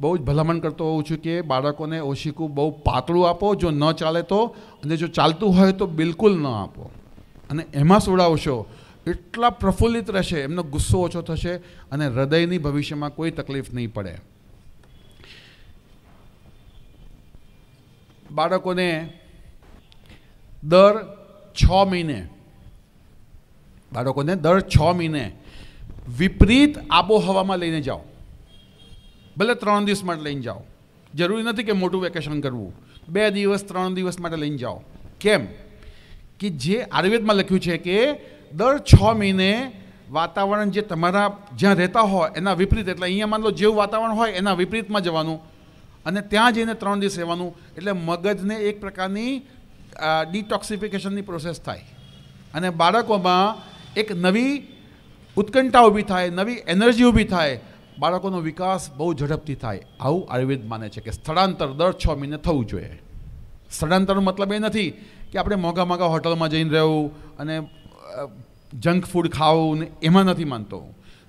બહુ જ ભલામણ કરતો હોઉં છું કે બાળકોને ઓશિકું બહુ પાતળું આપો જો ન ચાલે તો અને જો ચાલતું હોય તો બિલકુલ ન આપો અને એમાં સોડાવશો એટલા પ્રફુલ્લિત રહેશે એમનો ગુસ્સો ઓછો થશે અને હૃદયની ભવિષ્યમાં કોઈ તકલીફ નહીં પડે બાળકોને દર છ મહિને બાળકોને દર છ મહિને વિપરીત આબોહવામાં લઈને જાઓ ભલે ત્રણ દિવસ માટે લઈને જાઓ જરૂરી નથી કે મોટું વેકેશન કરવું બે દિવસ ત્રણ દિવસ માટે લઈને જાઓ કેમ કે જે આયુર્વેદમાં લખ્યું છે કે દર છ મહિને વાતાવરણ જે તમારા જ્યાં રહેતા હોય એના વિપરીત એટલે અહીંયા માનલો લો જેવું વાતાવરણ હોય એના વિપરીતમાં જવાનું અને ત્યાં જઈને ત્રણ દિવસ રહેવાનું એટલે મગજને એક પ્રકારની ડિટોક્સિફિકેશનની પ્રોસેસ થાય અને બાળકોમાં એક નવી ઉત્કંઠા ઊભી થાય નવી એનર્જી ઊભી થાય બાળકોનો વિકાસ બહુ ઝડપથી થાય આવું આયુર્વેદ માને છે કે સ્થળાંતર દર છ મહિને થવું જોઈએ સ્થળાંતરનો મતલબ એ નથી કે આપણે મોંઘા મોંઘા હોટલમાં જઈને રહેવું અને જંક ફૂડ ખાવું ને એમાં નથી માનતો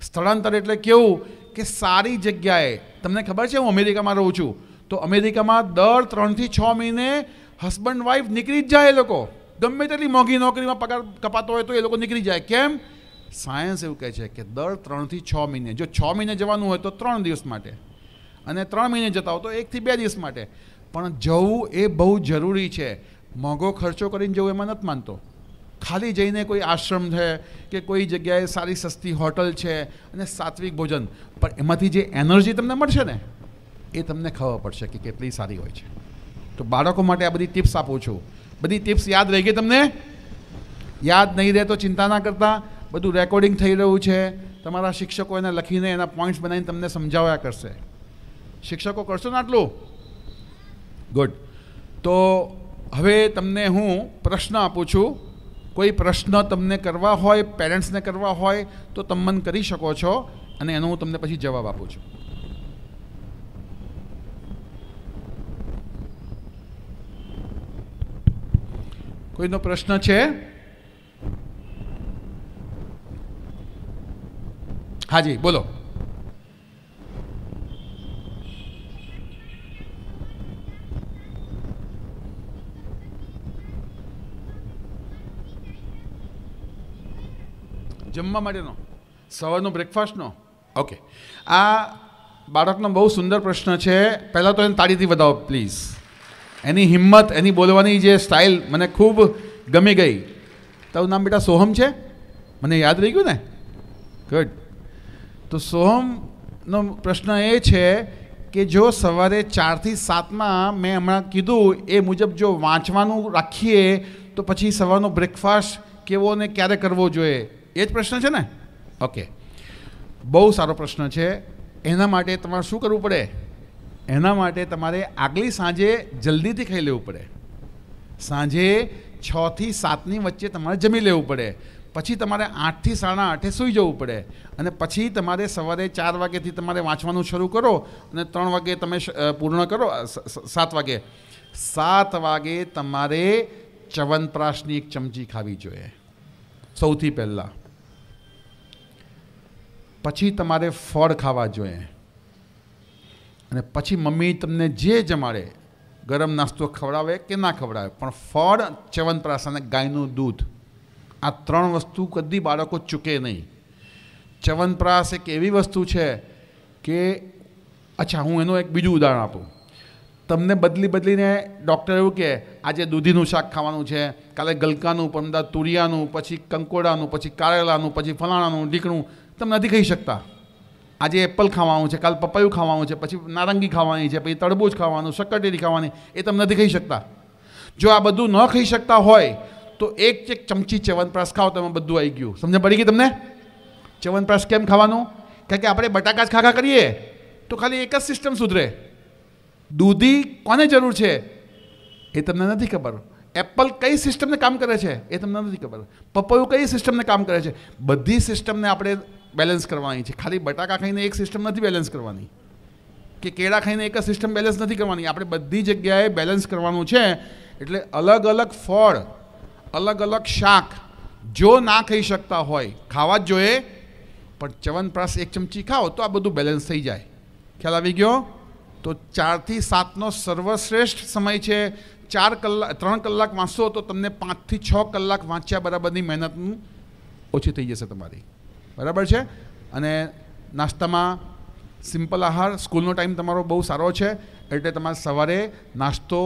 સ્થળાંતર એટલે કેવું કે સારી જગ્યાએ તમને ખબર છે હું અમેરિકામાં રહું છું તો અમેરિકામાં દર ત્રણથી છ મહિને હસબન્ડ વાઈફ નીકળી જ જાય એ લોકો ગમે તેટલી મોંઘી નોકરીમાં પગાર કપાતો હોય તો એ લોકો નીકળી જાય કેમ સાયન્સ એવું કહે છે કે દર ત્રણથી છ મહિને જો છ મહિને જવાનું હોય તો ત્રણ દિવસ માટે અને ત્રણ મહિને જતા હો તો એકથી બે દિવસ માટે પણ જવું એ બહુ જરૂરી છે મોંઘો ખર્ચો કરીને જવું એમાં નથી માનતો ખાલી જઈને કોઈ આશ્રમ છે કે કોઈ જગ્યાએ સારી સસ્તી હોટલ છે અને સાત્વિક ભોજન પણ એમાંથી જે એનર્જી તમને મળશે ને એ તમને ખબર પડશે કે કેટલી સારી હોય છે તો બાળકો માટે આ બધી ટિપ્સ આપું છું બધી ટિપ્સ યાદ રહી ગઈ તમને યાદ નહીં રહે તો ચિંતા ના કરતા બધું રેકોર્ડિંગ થઈ રહ્યું છે તમારા શિક્ષકો એને લખીને એના પોઈન્ટ્સ બનાવીને તમને સમજાવ્યા કરશે શિક્ષકો કરશો ને આટલું ગુડ તો હવે તમને હું પ્રશ્ન આપું છું કોઈ પ્રશ્ન તમને કરવા હોય પેરેન્ટ્સને કરવા હોય તો તમે મને કરી શકો છો અને એનો હું તમને પછી જવાબ આપું છું કોઈનો પ્રશ્ન છે હાજી બોલો જમવા માટેનો સવારનો બ્રેકફાસ્ટનો ઓકે આ બાળકનો બહુ સુંદર પ્રશ્ન છે પહેલાં તો એને તાળીથી વધાવો પ્લીઝ એની હિંમત એની બોલવાની જે સ્ટાઇલ મને ખૂબ ગમી ગઈ તારું નામ બેટા સોહમ છે મને યાદ રહી ગયું ને ગુડ તો સોહમનો પ્રશ્ન એ છે કે જો સવારે ચારથી સાતમાં મેં હમણાં કીધું એ મુજબ જો વાંચવાનું રાખીએ તો પછી સવારનો બ્રેકફાસ્ટ કેવો ને ક્યારે કરવો જોઈએ એ જ પ્રશ્ન છે ને ઓકે બહુ સારો પ્રશ્ન છે એના માટે તમારે શું કરવું પડે એના માટે તમારે આગલી સાંજે જલ્દીથી ખાઈ લેવું પડે સાંજે છથી સાતની વચ્ચે તમારે જમી લેવું પડે પછી તમારે આઠથી સાડા આઠે સૂઈ જવું પડે અને પછી તમારે સવારે ચાર વાગ્યાથી તમારે વાંચવાનું શરૂ કરો અને ત્રણ વાગે તમે પૂર્ણ કરો સાત વાગે સાત વાગે તમારે ચવનપ્રાશની એક ચમચી ખાવી જોઈએ સૌથી પહેલાં પછી તમારે ફળ ખાવા જોઈએ અને પછી મમ્મી તમને જે જમાડે ગરમ નાસ્તો ખવડાવે કે ના ખવડાવે પણ ફળ ચવનપ્રાશ અને ગાયનું દૂધ આ ત્રણ વસ્તુ કદી બાળકો ચૂકે નહીં ચવનપ્રાસ એક એવી વસ્તુ છે કે અચ્છા હું એનું એક બીજું ઉદાહરણ આપું તમને બદલી બદલીને ડૉક્ટર એવું કહે આજે દૂધીનું શાક ખાવાનું છે કાલે ગલકાનું પમદા તુરિયાનું પછી કંકોડાનું પછી કારેલાનું પછી ફલાણાનું ઢીકણું તમે નથી ખાઈ શકતા આજે એપલ ખાવાનું છે કાલે પપૈયું ખાવાનું છે પછી નારંગી ખાવાની છે પછી તડબૂચ ખાવાનું શક્કરટેરી ખાવાની એ તમે નથી ખાઈ શકતા જો આ બધું ન ખાઈ શકતા હોય તો એક એક ચમચી ચ્યવનપ્રાશ ખાઓ તમે બધું આવી ગયું સમજ પડી ગઈ તમને ચ્યવનપ્રાશ કેમ ખાવાનું કારણ કે આપણે બટાકા જ ખાખા કરીએ તો ખાલી એક જ સિસ્ટમ સુધરે દૂધી કોને જરૂર છે એ તમને નથી ખબર એપલ કઈ સિસ્ટમને કામ કરે છે એ તમને નથી ખબર પપૈયું કઈ સિસ્ટમને કામ કરે છે બધી સિસ્ટમને આપણે બેલેન્સ કરવાની છે ખાલી બટાકા ખાઈને એક સિસ્ટમ નથી બેલેન્સ કરવાની કે કેળા ખાઈને એક જ સિસ્ટમ બેલેન્સ નથી કરવાની આપણે બધી જગ્યાએ બેલેન્સ કરવાનું છે એટલે અલગ અલગ ફળ અલગ અલગ શાક જો ના ખાઈ શકતા હોય ખાવા જ જોઈએ પણ ચવનપ્રાશ એક ચમચી ખાઓ તો આ બધું બેલેન્સ થઈ જાય ખ્યાલ આવી ગયો તો ચારથી સાતનો સર્વશ્રેષ્ઠ સમય છે ચાર કલાક ત્રણ કલાક વાંચશો તો તમને પાંચથી છ કલાક વાંચ્યા બરાબરની મહેનતનું ઓછી થઈ જશે તમારી બરાબર છે અને નાસ્તામાં સિમ્પલ આહાર સ્કૂલનો ટાઈમ તમારો બહુ સારો છે એટલે તમારે સવારે નાસ્તો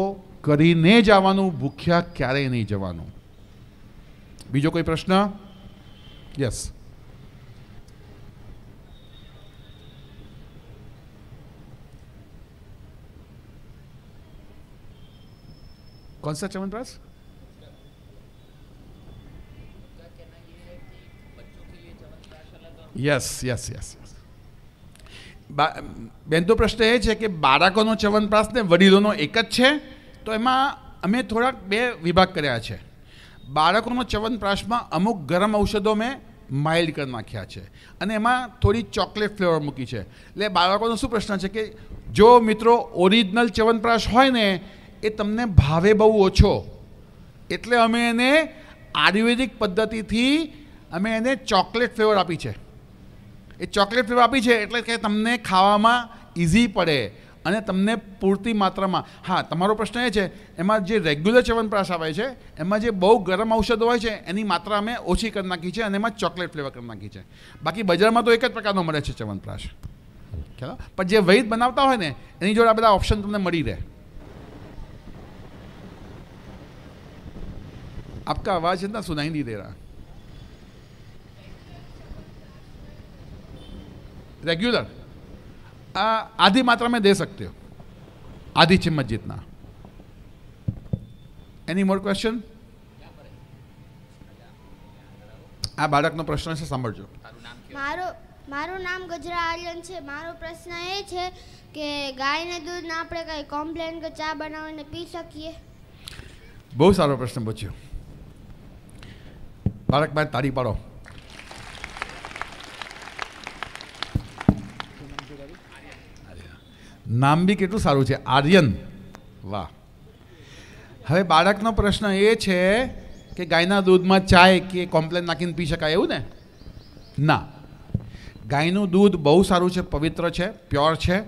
કરીને જ આવવાનું ભૂખ્યા ક્યારેય નહીં જવાનું બીજો કોઈ પ્રશ્ન યસ कौन सा chyawanprash yes yes yes yes બેન તો પ્રશ્ન એ છે કે બાળકોનો ચવનપ્રાસ ને વડીલોનો એક જ છે તો એમાં અમે થોડાક બે વિભાગ કર્યા છે બાળકોનો ચવનપ્રાશમાં અમુક ગરમ ઔષધો મેં માઇલ્ડ કરી નાખ્યા છે અને એમાં થોડી ચોકલેટ ફ્લેવર મૂકી છે એટલે બાળકોનો શું પ્રશ્ન છે કે જો મિત્રો ઓરિજિનલ ચ્યવનપ્રાશ હોય ને એ તમને ભાવે બહુ ઓછો એટલે અમે એને આયુર્વેદિક પદ્ધતિથી અમે એને ચોકલેટ ફ્લેવર આપી છે એ ચોકલેટ ફ્લેવર આપી છે એટલે કે તમને ખાવામાં ઇઝી પડે અને તમને પૂરતી માત્રામાં હા તમારો પ્રશ્ન એ છે એમાં જે રેગ્યુલર ચવનપ્રાશ આવે છે એમાં જે બહુ ગરમ ઔષધો હોય છે એની માત્રા અમે ઓછી કરી નાખી છે અને એમાં ચોકલેટ ફ્લેવર કરી નાખી છે બાકી બજારમાં તો એક જ પ્રકારનો મળે છે ચ્યવનપ્રાશ ખ્યાલ પણ જે વૈદ બનાવતા હોય ને એની જોડે આ બધા ઓપ્શન તમને મળી રહે આપકા અવાજ ઇतना સુનાઈ નહીં દે રહા રેગ્યુલર आधी मात्रा में दे सकते હો आधी છે મસ્જિદના એની મોર ક્વેશ્ચન આ બાળકનો પ્રશ્ન છે સાંભળજો મારો મારું નામ ગજરા આર્યન છે મારો પ્રશ્ન એ છે કે ગાયને દૂધને આપણે કઈ કોમ્પ્લેન કે ચા બનાવીને પી શકીએ બહુ સારો પ્રશ્ન પૂછ્યો બાળક બાર તાળી પાડો નામ બી કેટલું સારું છે આર્યન વાહ હવે બાળકનો પ્રશ્ન એ છે કે ગાયના દૂધમાં ચાય કે કોમ્પ્લેન નાખીને પી શકાય એવું ને ના ગાયનું દૂધ બહુ સારું છે પવિત્ર છે પ્યોર છે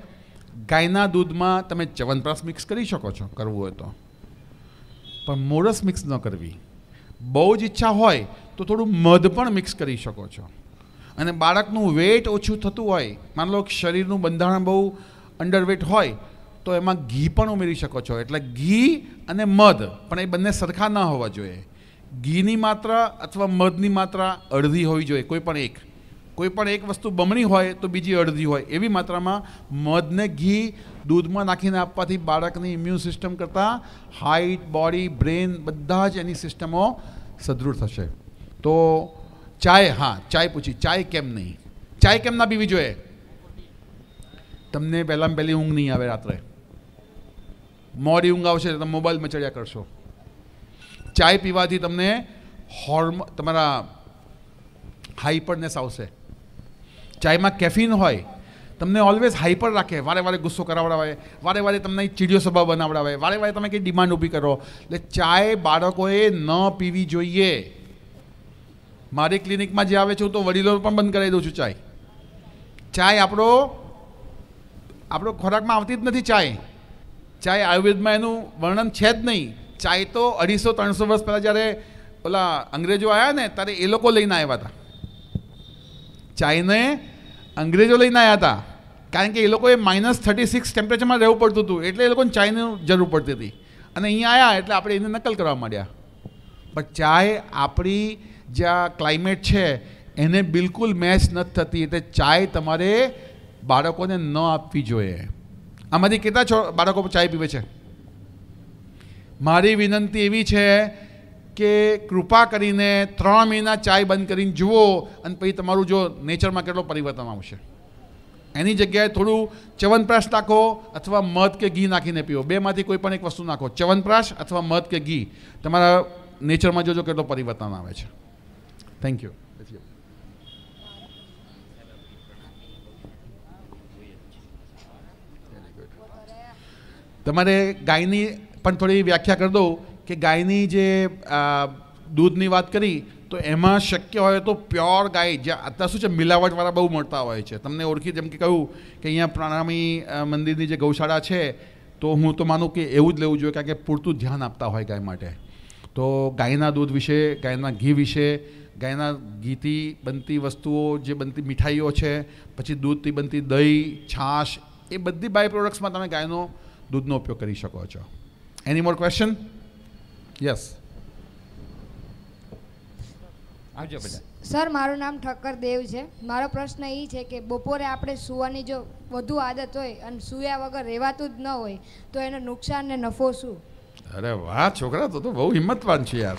ગાયના દૂધમાં તમે ચવનપ્રાસ મિક્સ કરી શકો છો કરવું હોય તો પણ મોરસ મિક્સ ન કરવી બહુ જ ઈચ્છા હોય તો થોડું મધ પણ મિક્સ કરી શકો છો અને બાળકનું વેટ ઓછું થતું હોય માની લો શરીરનું બંધારણ બહુ અંડરવેટ હોય તો એમાં ઘી પણ ઉમેરી શકો છો એટલે ઘી અને મધ પણ એ બંને સરખા ન હોવા જોઈએ ઘીની માત્રા અથવા મધની માત્રા અડધી હોવી જોઈએ કોઈ પણ એક કોઈ પણ એક વસ્તુ બમણી હોય તો બીજી અડધી હોય એવી માત્રામાં મધને ઘી દૂધમાં નાખીને આપવાથી બાળકની ઇમ્યુન સિસ્ટમ કરતાં હાઇટ બોડી બ્રેન બધા જ એની સિસ્ટમો સદૃઢ થશે તો ચાય હા ચાય પૂછી ચાય કેમ નહીં ચાય કેમ ના પીવી જોઈએ તમને પહેલાં પહેલી ઊંઘ નહીં આવે રાત્રે મોડી ઊંઘ આવશે તમે મોબાઈલમાં ચડ્યા કરશો ચાય પીવાથી તમને હોર્મ તમારા હાઈપરનેસ આવશે ચાયમાં કેફીન હોય તમને ઓલવેઝ હાઈપર રાખે વારે વારે ગુસ્સો કરાવડાવે વારે વારે તમને ચીડિયો સ્વભાવ બનાવડાવે વારે વારે તમે કંઈ ડિમાન્ડ ઊભી કરો એટલે ચાય બાળકોએ ન પીવી જોઈએ મારી ક્લિનિકમાં જે આવે છે હું તો વડીલો પણ બંધ કરાવી દઉં છું ચાય ચાય આપણો આપણો ખોરાકમાં આવતી જ નથી ચાય ચાય આયુર્વેદમાં એનું વર્ણન છે જ નહીં ચાય તો અઢીસો ત્રણસો વર્ષ પહેલાં જ્યારે ઓલા અંગ્રેજો આવ્યા ને ત્યારે એ લોકો લઈને આવ્યા હતા ચાયને અંગ્રેજો લઈને આવ્યા હતા કારણ કે એ લોકોએ માઇનસ થર્ટી સિક્સ ટેમ્પરેચરમાં રહેવું પડતું હતું એટલે એ લોકોને ચાયની જરૂર પડતી હતી અને અહીંયા આવ્યા એટલે આપણે એને નકલ કરવા માંડ્યા પણ ચાય આપણી જ્યાં ક્લાઇમેટ છે એને બિલકુલ મેચ નથી થતી એટલે ચાય તમારે બાળકોને ન આપવી જોઈએ આમાંથી કેટલા બાળકો ચાય પીવે છે મારી વિનંતી એવી છે કે કૃપા કરીને ત્રણ મહિના ચાય બંધ કરીને જુઓ અને પછી તમારું જો નેચરમાં કેટલો પરિવર્તન આવશે એની જગ્યાએ થોડું ચવનપ્રાશ નાખો અથવા મધ કે ઘી નાખીને પીવો બેમાંથી કોઈ પણ એક વસ્તુ નાખો ચવનપ્રાશ અથવા મધ કે ઘી તમારા નેચરમાં જોજો કેટલો પરિવર્તન આવે છે થેન્ક યુ તમારે ગાયની પણ થોડી વ્યાખ્યા કરી દઉં કે ગાયની જે દૂધની વાત કરી તો એમાં શક્ય હોય તો પ્યોર ગાય જે અત્યારે શું છે મિલાવટવાળા બહુ મળતા હોય છે તમને ઓળખી જેમ કે કહ્યું કે અહીંયા પ્રણામી મંદિરની જે ગૌશાળા છે તો હું તો માનું કે એવું જ લેવું જોઈએ કારણ કે પૂરતું ધ્યાન આપતા હોય ગાય માટે તો ગાયના દૂધ વિશે ગાયના ઘી વિશે ગાયના ઘીથી બનતી વસ્તુઓ જે બનતી મીઠાઈઓ છે પછી દૂધથી બનતી દહીં છાશ એ બધી બાય પ્રોડક્ટ્સમાં તમે ગાયનો દૂધનો ઉપયોગ કરી શકો છો એની મોર ક્વેશ્ચન યસ આવજો સર મારું નામ ઠક્કર દેવ છે મારો પ્રશ્ન એ છે કે બપોરે આપણે સૂવાની જો વધુ આદત હોય અને સૂયા વગર રહેવાતું જ ન હોય તો એનો નુકસાન ને નફો શું અરે વાહ છોકરા તો તો બહુ હિંમતવાન છે યાર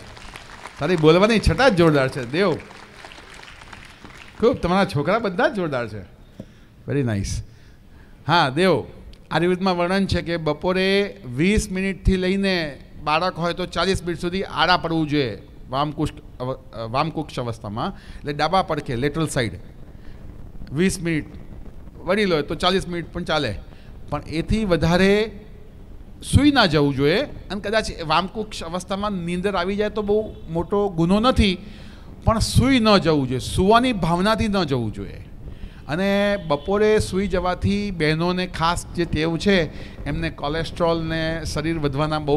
તારી બોલવાની છટા જ જોરદાર છે દેવ ખૂબ તમારા છોકરા બધા જ જોરદાર છે વેરી નાઇસ હા દેવ આ આયુર્વેદમાં વર્ણન છે કે બપોરે વીસ મિનિટથી લઈને બાળક હોય તો ચાલીસ મિનિટ સુધી આડા પડવું જોઈએ વામકુષ્ઠ વામકુક્ષ અવસ્થામાં એટલે ડાબા પડખે લેટરલ સાઈડ વીસ મિનિટ વળી લો તો ચાલીસ મિનિટ પણ ચાલે પણ એથી વધારે સૂઈ ના જવું જોઈએ અને કદાચ વામકુક્ષ અવસ્થામાં નીંદર આવી જાય તો બહુ મોટો ગુનો નથી પણ સૂઈ ન જવું જોઈએ સૂવાની ભાવનાથી ન જવું જોઈએ અને બપોરે સૂઈ જવાથી બહેનોને ખાસ જે ટેવ છે એમને કોલેસ્ટ્રોલને શરીર વધવાના બહુ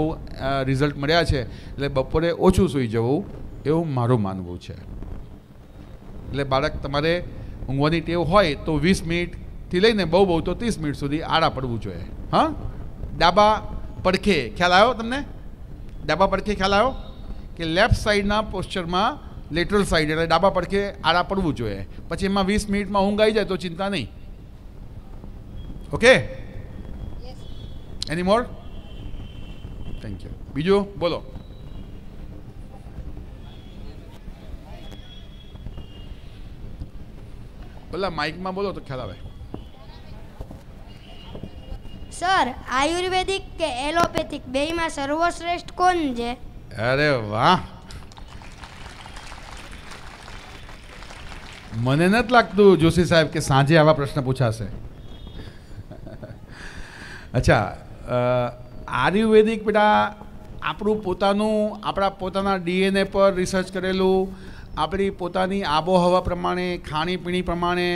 રિઝલ્ટ મળ્યા છે એટલે બપોરે ઓછું સૂઈ જવું એવું મારું માનવું છે એટલે બાળક તમારે ઊંઘવાની ટેવ હોય તો વીસ મિનિટથી લઈને બહુ બહુ તો ત્રીસ મિનિટ સુધી આડા પડવું જોઈએ હા ડાબા પડખે ખ્યાલ આવ્યો તમને ડાબા પડખે ખ્યાલ આવ્યો કે લેફ્ટ સાઈડના પોસ્ચરમાં લેટરલ સાઈડ એટલે ડાબા પડખે આડા પડવું જોઈએ પછી એમાં વીસ મિનિટમાં ઊંઘ આવી જાય તો ચિંતા નહીં okay any more thank you બીજું બોલો બોલા માઇકમાં બોલો તો ખ્યાલ આવે સર આયુર્વેદિક કે એલોપેથિક બેયમાં સર્વશ્રેષ્ઠ કોણ છે અરે વાહ મને નથી લાગતું જોશી સાહેબ કે સાંજે આવા પ્રશ્ન પૂછાશે અચ્છા આયુર્વેદિક બેટા આપણું પોતાનું આપણા પોતાના ડીએનએ પર રિસર્ચ કરેલું આપણી પોતાની આબોહવા પ્રમાણે ખાણીપીણી પ્રમાણે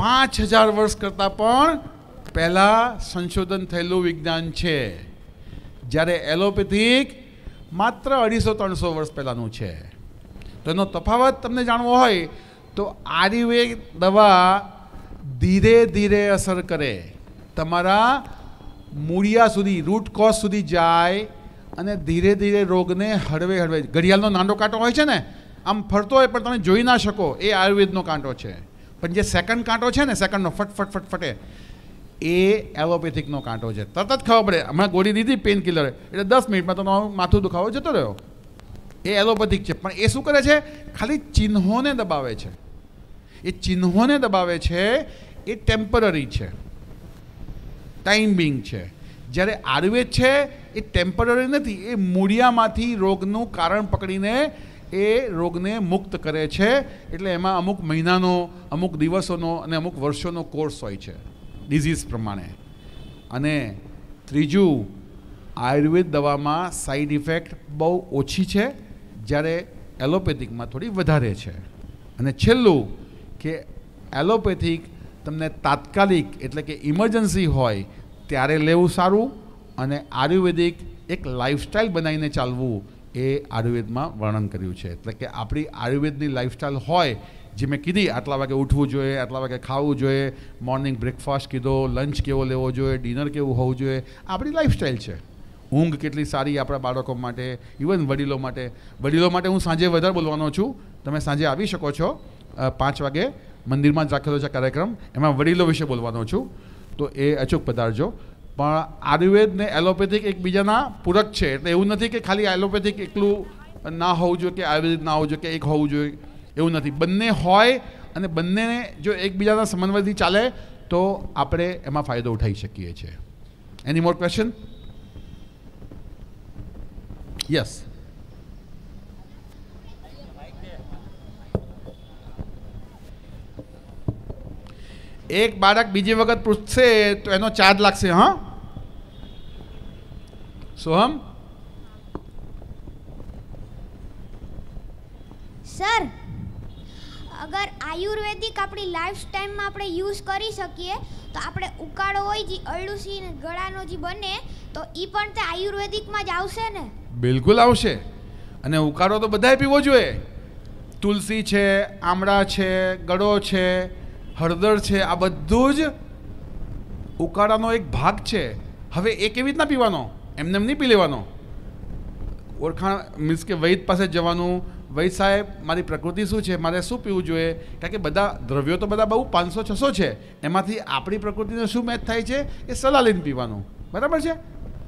પાંચ હજાર વર્ષ કરતાં પણ પહેલાં સંશોધન થયેલું વિજ્ઞાન છે જ્યારે એલોપેથિક માત્ર અઢીસો ત્રણસો વર્ષ પહેલાંનું છે તો એનો તફાવત તમને જાણવો હોય તો આયુર્વેદ દવા ધીરે ધીરે અસર કરે તમારા મૂળિયા સુધી રૂટ કોઝ સુધી જાય અને ધીરે ધીરે રોગને હળવે હળવે ઘડિયાળનો નાનો કાંટો હોય છે ને આમ ફરતો હોય પણ તમે જોઈ ના શકો એ આયુર્વેદનો કાંટો છે પણ જે સેકન્ડ કાંટો છે ને સેકન્ડનો ફટફટ ફટફટે એ એલોપેથિકનો કાંટો છે તરત જ ખબર પડે હમણાં ગોળી દીધી પેઇન કિલર એટલે દસ મિનિટમાં તમારું માથું દુખાવો જતો રહ્યો એ એલોપેથિક છે પણ એ શું કરે છે ખાલી ચિહ્નોને દબાવે છે એ ચિહ્નોને દબાવે છે એ ટેમ્પરરી છે ટાઈમિંગ છે જ્યારે આયુર્વેદ છે એ ટેમ્પરરી નથી એ મૂળિયામાંથી રોગનું કારણ પકડીને એ રોગને મુક્ત કરે છે એટલે એમાં અમુક મહિનાનો અમુક દિવસોનો અને અમુક વર્ષોનો કોર્સ હોય છે ડિઝીઝ પ્રમાણે અને ત્રીજું આયુર્વેદ દવામાં સાઈડ ઇફેક્ટ બહુ ઓછી છે જ્યારે એલોપેથિકમાં થોડી વધારે છે અને છેલ્લું કે એલોપેથિક તમને તાત્કાલિક એટલે કે ઇમરજન્સી હોય ત્યારે લેવું સારું અને આયુર્વેદિક એક લાઇફસ્ટાઇલ બનાવીને ચાલવું એ આયુર્વેદમાં વર્ણન કર્યું છે એટલે કે આપણી આયુર્વેદની લાઇફસ્ટાઇલ હોય જે મેં કીધી આટલા વાગે ઉઠવું જોઈએ આટલા વાગે ખાવું જોઈએ મોર્નિંગ બ્રેકફાસ્ટ કીધો લંચ કેવો લેવો જોઈએ ડિનર કેવું હોવું જોઈએ આપણી લાઇફસ્ટાઇલ છે ઊંઘ કેટલી સારી આપણા બાળકો માટે ઇવન વડીલો માટે વડીલો માટે હું સાંજે વધારે બોલવાનો છું તમે સાંજે આવી શકો છો પાંચ વાગે મંદિરમાં જ રાખેલો છે કાર્યક્રમ એમાં વડીલો વિશે બોલવાનો છું તો એ અચૂક પધારજો પણ આયુર્વેદ ને એલોપેથિક એકબીજાના પૂરક છે એટલે એવું નથી કે ખાલી એલોપેથિક એકલું ના હોવું જોઈએ કે આયુર્વેદિક ના હોવું જોઈએ કે એક હોવું જોઈએ એવું નથી બંને હોય અને બંનેને જો એકબીજાના સમન્વયથી ચાલે તો આપણે એમાં ફાયદો ઉઠાવી શકીએ છીએ એની મોર ક્વેશ્ચન Yes. એક બાળક બીજી વખત પૂછશે તો એનો ચાર્જ લાગશે હા સોહમ સર અગર આયુર્વેદિક આપણી લાઈફ લાઈફસ્ટાઈલમાં આપણે યુઝ કરી શકીએ તો આપણે ઉકાળો હોય જે અળુસી ગળાનો જે બને તો એ પણ તે આયુર્વેદિકમાં જ આવશે ને બિલકુલ આવશે અને ઉકાળો તો બધાએ પીવો જોઈએ તુલસી છે આમળા છે ગળો છે હળદર છે આ બધું જ ઉકાળાનો એક ભાગ છે હવે એ કેવી રીતના પીવાનો એમને એમ નહીં પી લેવાનો ઓળખાણ મીન્સ કે વૈદ પાસે જવાનું વૈદ સાહેબ મારી પ્રકૃતિ શું છે મારે શું પીવું જોઈએ કારણ કે બધા દ્રવ્યો તો બધા બહુ પાંચસો છસો છે એમાંથી આપણી પ્રકૃતિને શું મેચ થાય છે એ સલાહ લઈને પીવાનું બરાબર છે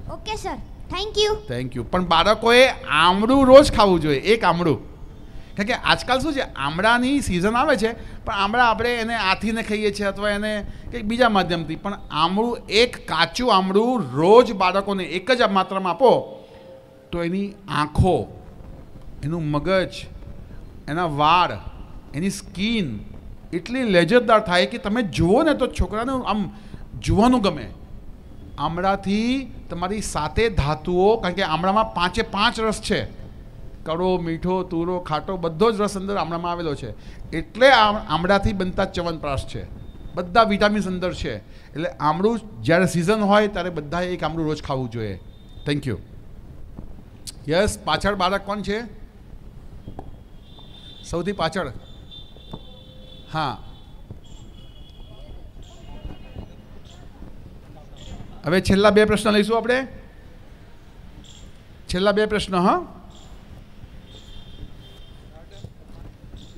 okay sir thank you thank you પણ બાળકોએ આમળું રોજ ખાવું જોઈએ એક આમળું કારણ કે આજકાલ શું છે આમળાની સિઝન આવે છે પણ આમળા આપણે એને આથીને ખાઈએ છીએ અથવા એને કંઈક બીજા માધ્યમથી પણ આમળું એક કાચું આમળું રોજ બાળકોને એક જ માત્રામાં આપો તો એની આંખો એનું મગજ એના વાળ એની સ્કીન એટલી લેજરદાર થાય કે તમે જુઓ ને તો છોકરાને આમ જોવાનું ગમે આમળાથી તમારી સાતે ધાતુઓ કારણ કે આમળામાં પાંચે પાંચ રસ છે કડો મીઠો તુરો ખાટો બધો જ રસ અંદર આમળામાં આવેલો છે એટલે આમળાથી બનતા ચવનપ્રાશ છે બધા વિટામિન્સ અંદર છે એટલે આમળું જ્યારે સિઝન હોય ત્યારે બધાએ એક આમળું રોજ ખાવું જોઈએ થેન્ક યુ યસ પાછળ બાળક કોણ છે સૌથી પાછળ હા હવે છેલ્લા બે પ્રશ્ન લઈશું આપણે છેલ્લા બે હા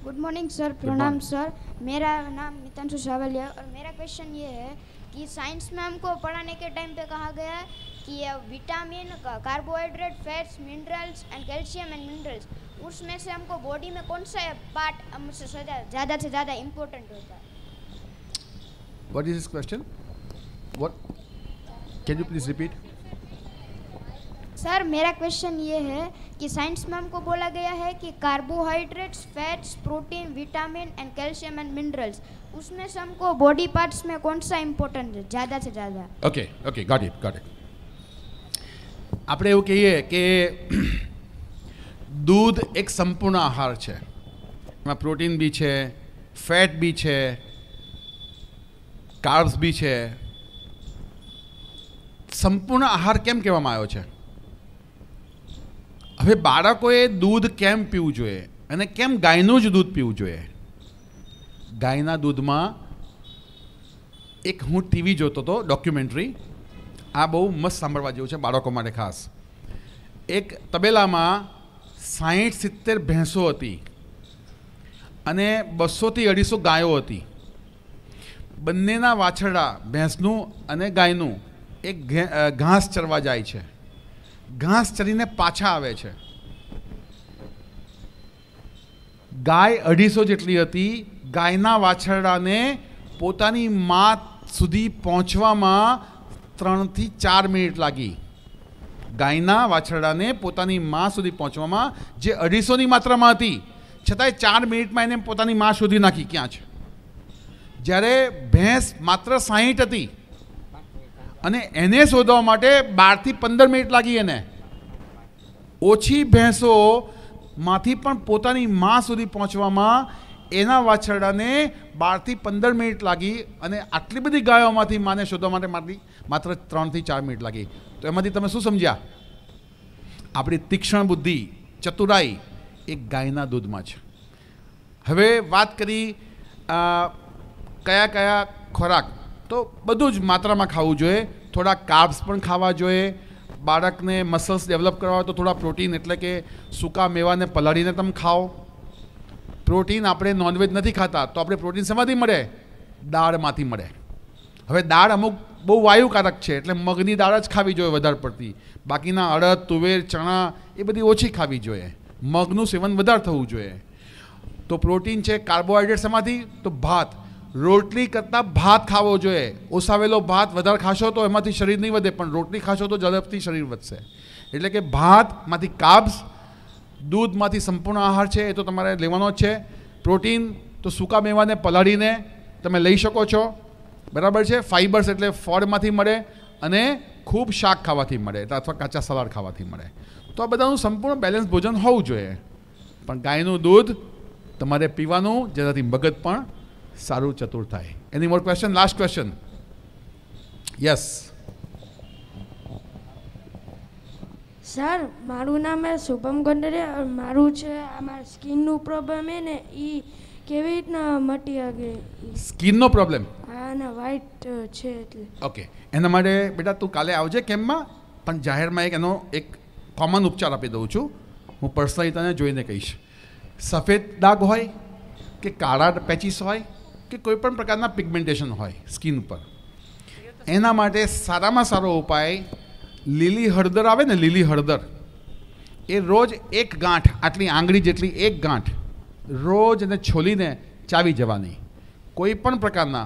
गुड मॉर्निंग सर प्रणाम सर मेरा नाम मितांशु सावल है और मेरा क्वेश्चन ये है कि साइंस में हमको पढ़ाने के टाइम पे कहा गया है कि vitamin carbohydrate fats minerals and calcium and minerals उसमें से हमको बॉडी में कौन सा पार्ट हमसे ज़्यादा से ज़्यादा इम्पोर्टेंट होता है what is this question can you please repeat sir मेरा क्वेश्चन ये है कि साइंस मैम को बोला गया है कि carbohydrates fats protein vitamin and calcium and minerals उसमें से हमको बॉडी पार्ट्स में कौन सा इम्पोर्टेंट है ज़्यादा से ज़्यादा okay okay got it got it आप कही કહીએ કે દૂધ એક સંપૂર્ણ આહાર છે એમાં પ્રોટીન બી છે ફેટ બી છે કાર્બ્સ સંપૂર્ણ આહાર કેમ કહેવામાં આવ્યો છે હવે બાળકોએ દૂધ કેમ પીવું જોઈએ અને કેમ ગાયનું જ દૂધ પીવું જોઈએ ગાયના દૂધમાં એક હું ટીવી જોતો હતો ડોક્યુમેન્ટરી આ બહુ મસ્ત સાંભળવા જેવું છે બાળકો માટે ખાસ એક તબેલામાં સાહીઠ સિત્તેર ભેંસો હતી અને બસોથી અઢીસો ગાયો હતી બંનેના વાછરડા ભેંસનું અને ગાયનું એક ઘાસ ચરવા જાય છે ઘાસ ચરીને પાછા આવે છે ગાય અઢીસો જેટલી હતી ગાયના વાછરડાને પોતાની મા સુધી પહોંચવામાં ત્રણથી ચાર મિનિટ લાગી ગાયના વાછરડાને પોતાની મા સુધી પહોંચવામાં જે અઢીસોની માત્રામાં હતી છતાંય ચાર મિનિટમાં એને પોતાની મા શોધી નાખી ક્યાં છે જ્યારે ભેંસ માત્ર સાહીઠ હતી અને એને શોધવા માટે બારથી પંદર મિનિટ લાગી એને ઓછી ભેંસોમાંથી પણ પોતાની માં સુધી પહોંચવામાં એના વાછરડાને બારથી પંદર મિનિટ લાગી અને આટલી બધી ગાયોમાંથી માને શોધવા માટે મારી માત્ર ત્રણથી ચાર મિનિટ લાગી તો એમાંથી તમે શું સમજ્યા આપણી તીક્ષ્ણ બુદ્ધિ ચતુરાઈ એ ગાયના દૂધમાં છે હવે વાત કરી કયા કયા ખોરાક તો બધું જ માત્રામાં ખાવું જોઈએ થોડા કાર્બ્સ પણ ખાવા જોઈએ બાળકને મસલ્સ ડેવલપ કરવા હોય તો થોડા પ્રોટીન એટલે કે સૂકા મેવાને પલાળીને તમે ખાઓ પ્રોટીન આપણે નોનવેજ નથી ખાતા તો આપણે પ્રોટીન શેમાંથી મળે દાળમાંથી મળે હવે દાળ અમુક બહુ વાયુકારક છે એટલે મગની દાળ જ ખાવી જોઈએ વધારે પડતી બાકીના અડદ તુવેર ચણા એ બધી ઓછી ખાવી જોઈએ મગનું સેવન વધારે થવું જોઈએ તો પ્રોટીન છે કાર્બોહાઈડ્રેટ શેમાંથી તો ભાત રોટલી કરતાં ભાત ખાવો જોઈએ ઓસાવેલો ભાત વધારે ખાશો તો એમાંથી શરીર નહીં વધે પણ રોટલી ખાશો તો ઝડપથી શરીર વધશે એટલે કે ભાતમાંથી કાબ્સ દૂધમાંથી સંપૂર્ણ આહાર છે એ તો તમારે લેવાનો જ છે પ્રોટીન તો સૂકા મેવાને પલાળીને તમે લઈ શકો છો બરાબર છે ફાઇબર્સ એટલે ફળમાંથી મળે અને ખૂબ શાક ખાવાથી મળે અથવા કાચા સલાડ ખાવાથી મળે તો આ બધાનું સંપૂર્ણ બેલેન્સ ભોજન હોવું જોઈએ પણ ગાયનું દૂધ તમારે પીવાનું જેનાથી મગજ પણ સારું ચતુર થાય any more question last question yes sir મારું નામ એ શુભમ ગોંડરિયા મારું છે અમારા સ્કિનનું પ્રોબ્લેમ એ ને એ કેવી રીતના મટી શકે સ્કિનનો પ્રોબ્લેમ હા ને વ્હાઇટ છે એટલે ઓકે એના માટે બેટા તું કાલે આવજે કેમમાં પણ જાહેરમાં એક એનો એક કોમન ઉપચાર આપી દઉં છું હું પર્સનલી તને જોઈને કહીશ સફેદ ડાઘ હોય કે કાળા પેચીસ હોય કે કોઈપણ પ્રકારના પિગમેન્ટેશન હોય સ્કિન પર એના માટે સારામાં સારો ઉપાય લીલી હળદર આવે ને લીલી હળદર એ રોજ એક ગાંઠ આટલી આંગળી જેટલી એક ગાંઠ રોજ એને છોલીને ચાવી જવાની કોઈ પણ પ્રકારના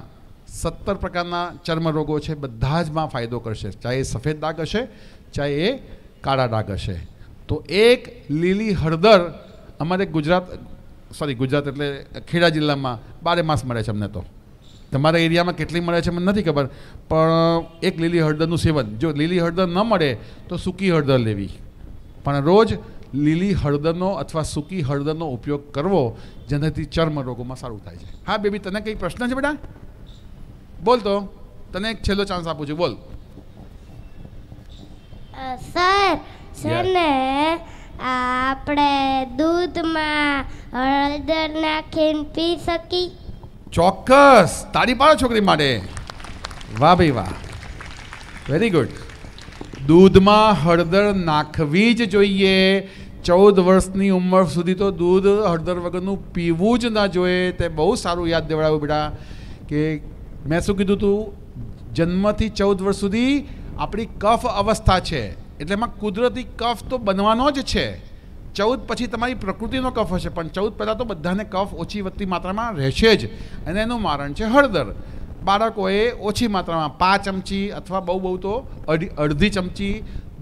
સત્તર પ્રકારના ચર્મરોગો છે બધા જમાં ફાયદો કરશે ચાહે એ સફેદ ડાગ હશે ચાહે એ કાળા ડાઘ હશે તો એક લીલી હળદર અમારે ગુજરાત સોરી ગુજરાત એટલે ખેડા જિલ્લામાં બારે માસ મળે છે અમને તો તમારા એરિયામાં કેટલી મળે છે મને નથી ખબર પણ એક લીલી હળદરનું સેવન જો લીલી હળદર ન મળે તો સૂકી હળદર લેવી પણ રોજ લીલી હળદરનો અથવા સૂકી હળદરનો ઉપયોગ કરવો જેનાથી ચર્મ રોગોમાં સારું થાય છે હા બેબી તને કંઈ પ્રશ્ન છે બેટા બોલ તો તને એક છેલ્લો ચાન્સ આપું છું બોલ સર સર આપણે દૂધમાં હળદર નાખીને પી શકી ચોક્કસ તાળી પાડો છોકરી માટે વાહ ભાઈ વાહ વેરી ગુડ દૂધમાં હળદર નાખવી જ જોઈએ ચૌદ વર્ષની ઉંમર સુધી તો દૂધ હળદર વગરનું પીવું જ ના જોઈએ તે બહુ સારું યાદ દેવડાવ્યું બેટા કે મેં શું કીધું હતું જન્મથી ચૌદ વર્ષ સુધી આપણી કફ અવસ્થા છે એટલે એમાં કુદરતી કફ તો બનવાનો જ છે ચૌદ પછી તમારી પ્રકૃતિનો કફ હશે પણ ચૌદ પહેલાં તો બધાને કફ ઓછી વધતી માત્રામાં રહેશે જ અને એનું મારણ છે હળદર બાળકોએ ઓછી માત્રામાં પાંચ ચમચી અથવા બહુ બહુ તો અઢી અડધી ચમચી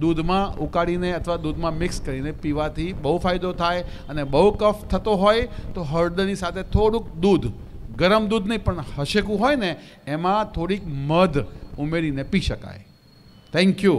દૂધમાં ઉકાળીને અથવા દૂધમાં મિક્સ કરીને પીવાથી બહુ ફાયદો થાય અને બહુ કફ થતો હોય તો હળદરની સાથે થોડુંક દૂધ ગરમ દૂધ નહીં પણ હશેકું હોય ને એમાં થોડીક મધ ઉમેરીને પી શકાય થેન્ક યુ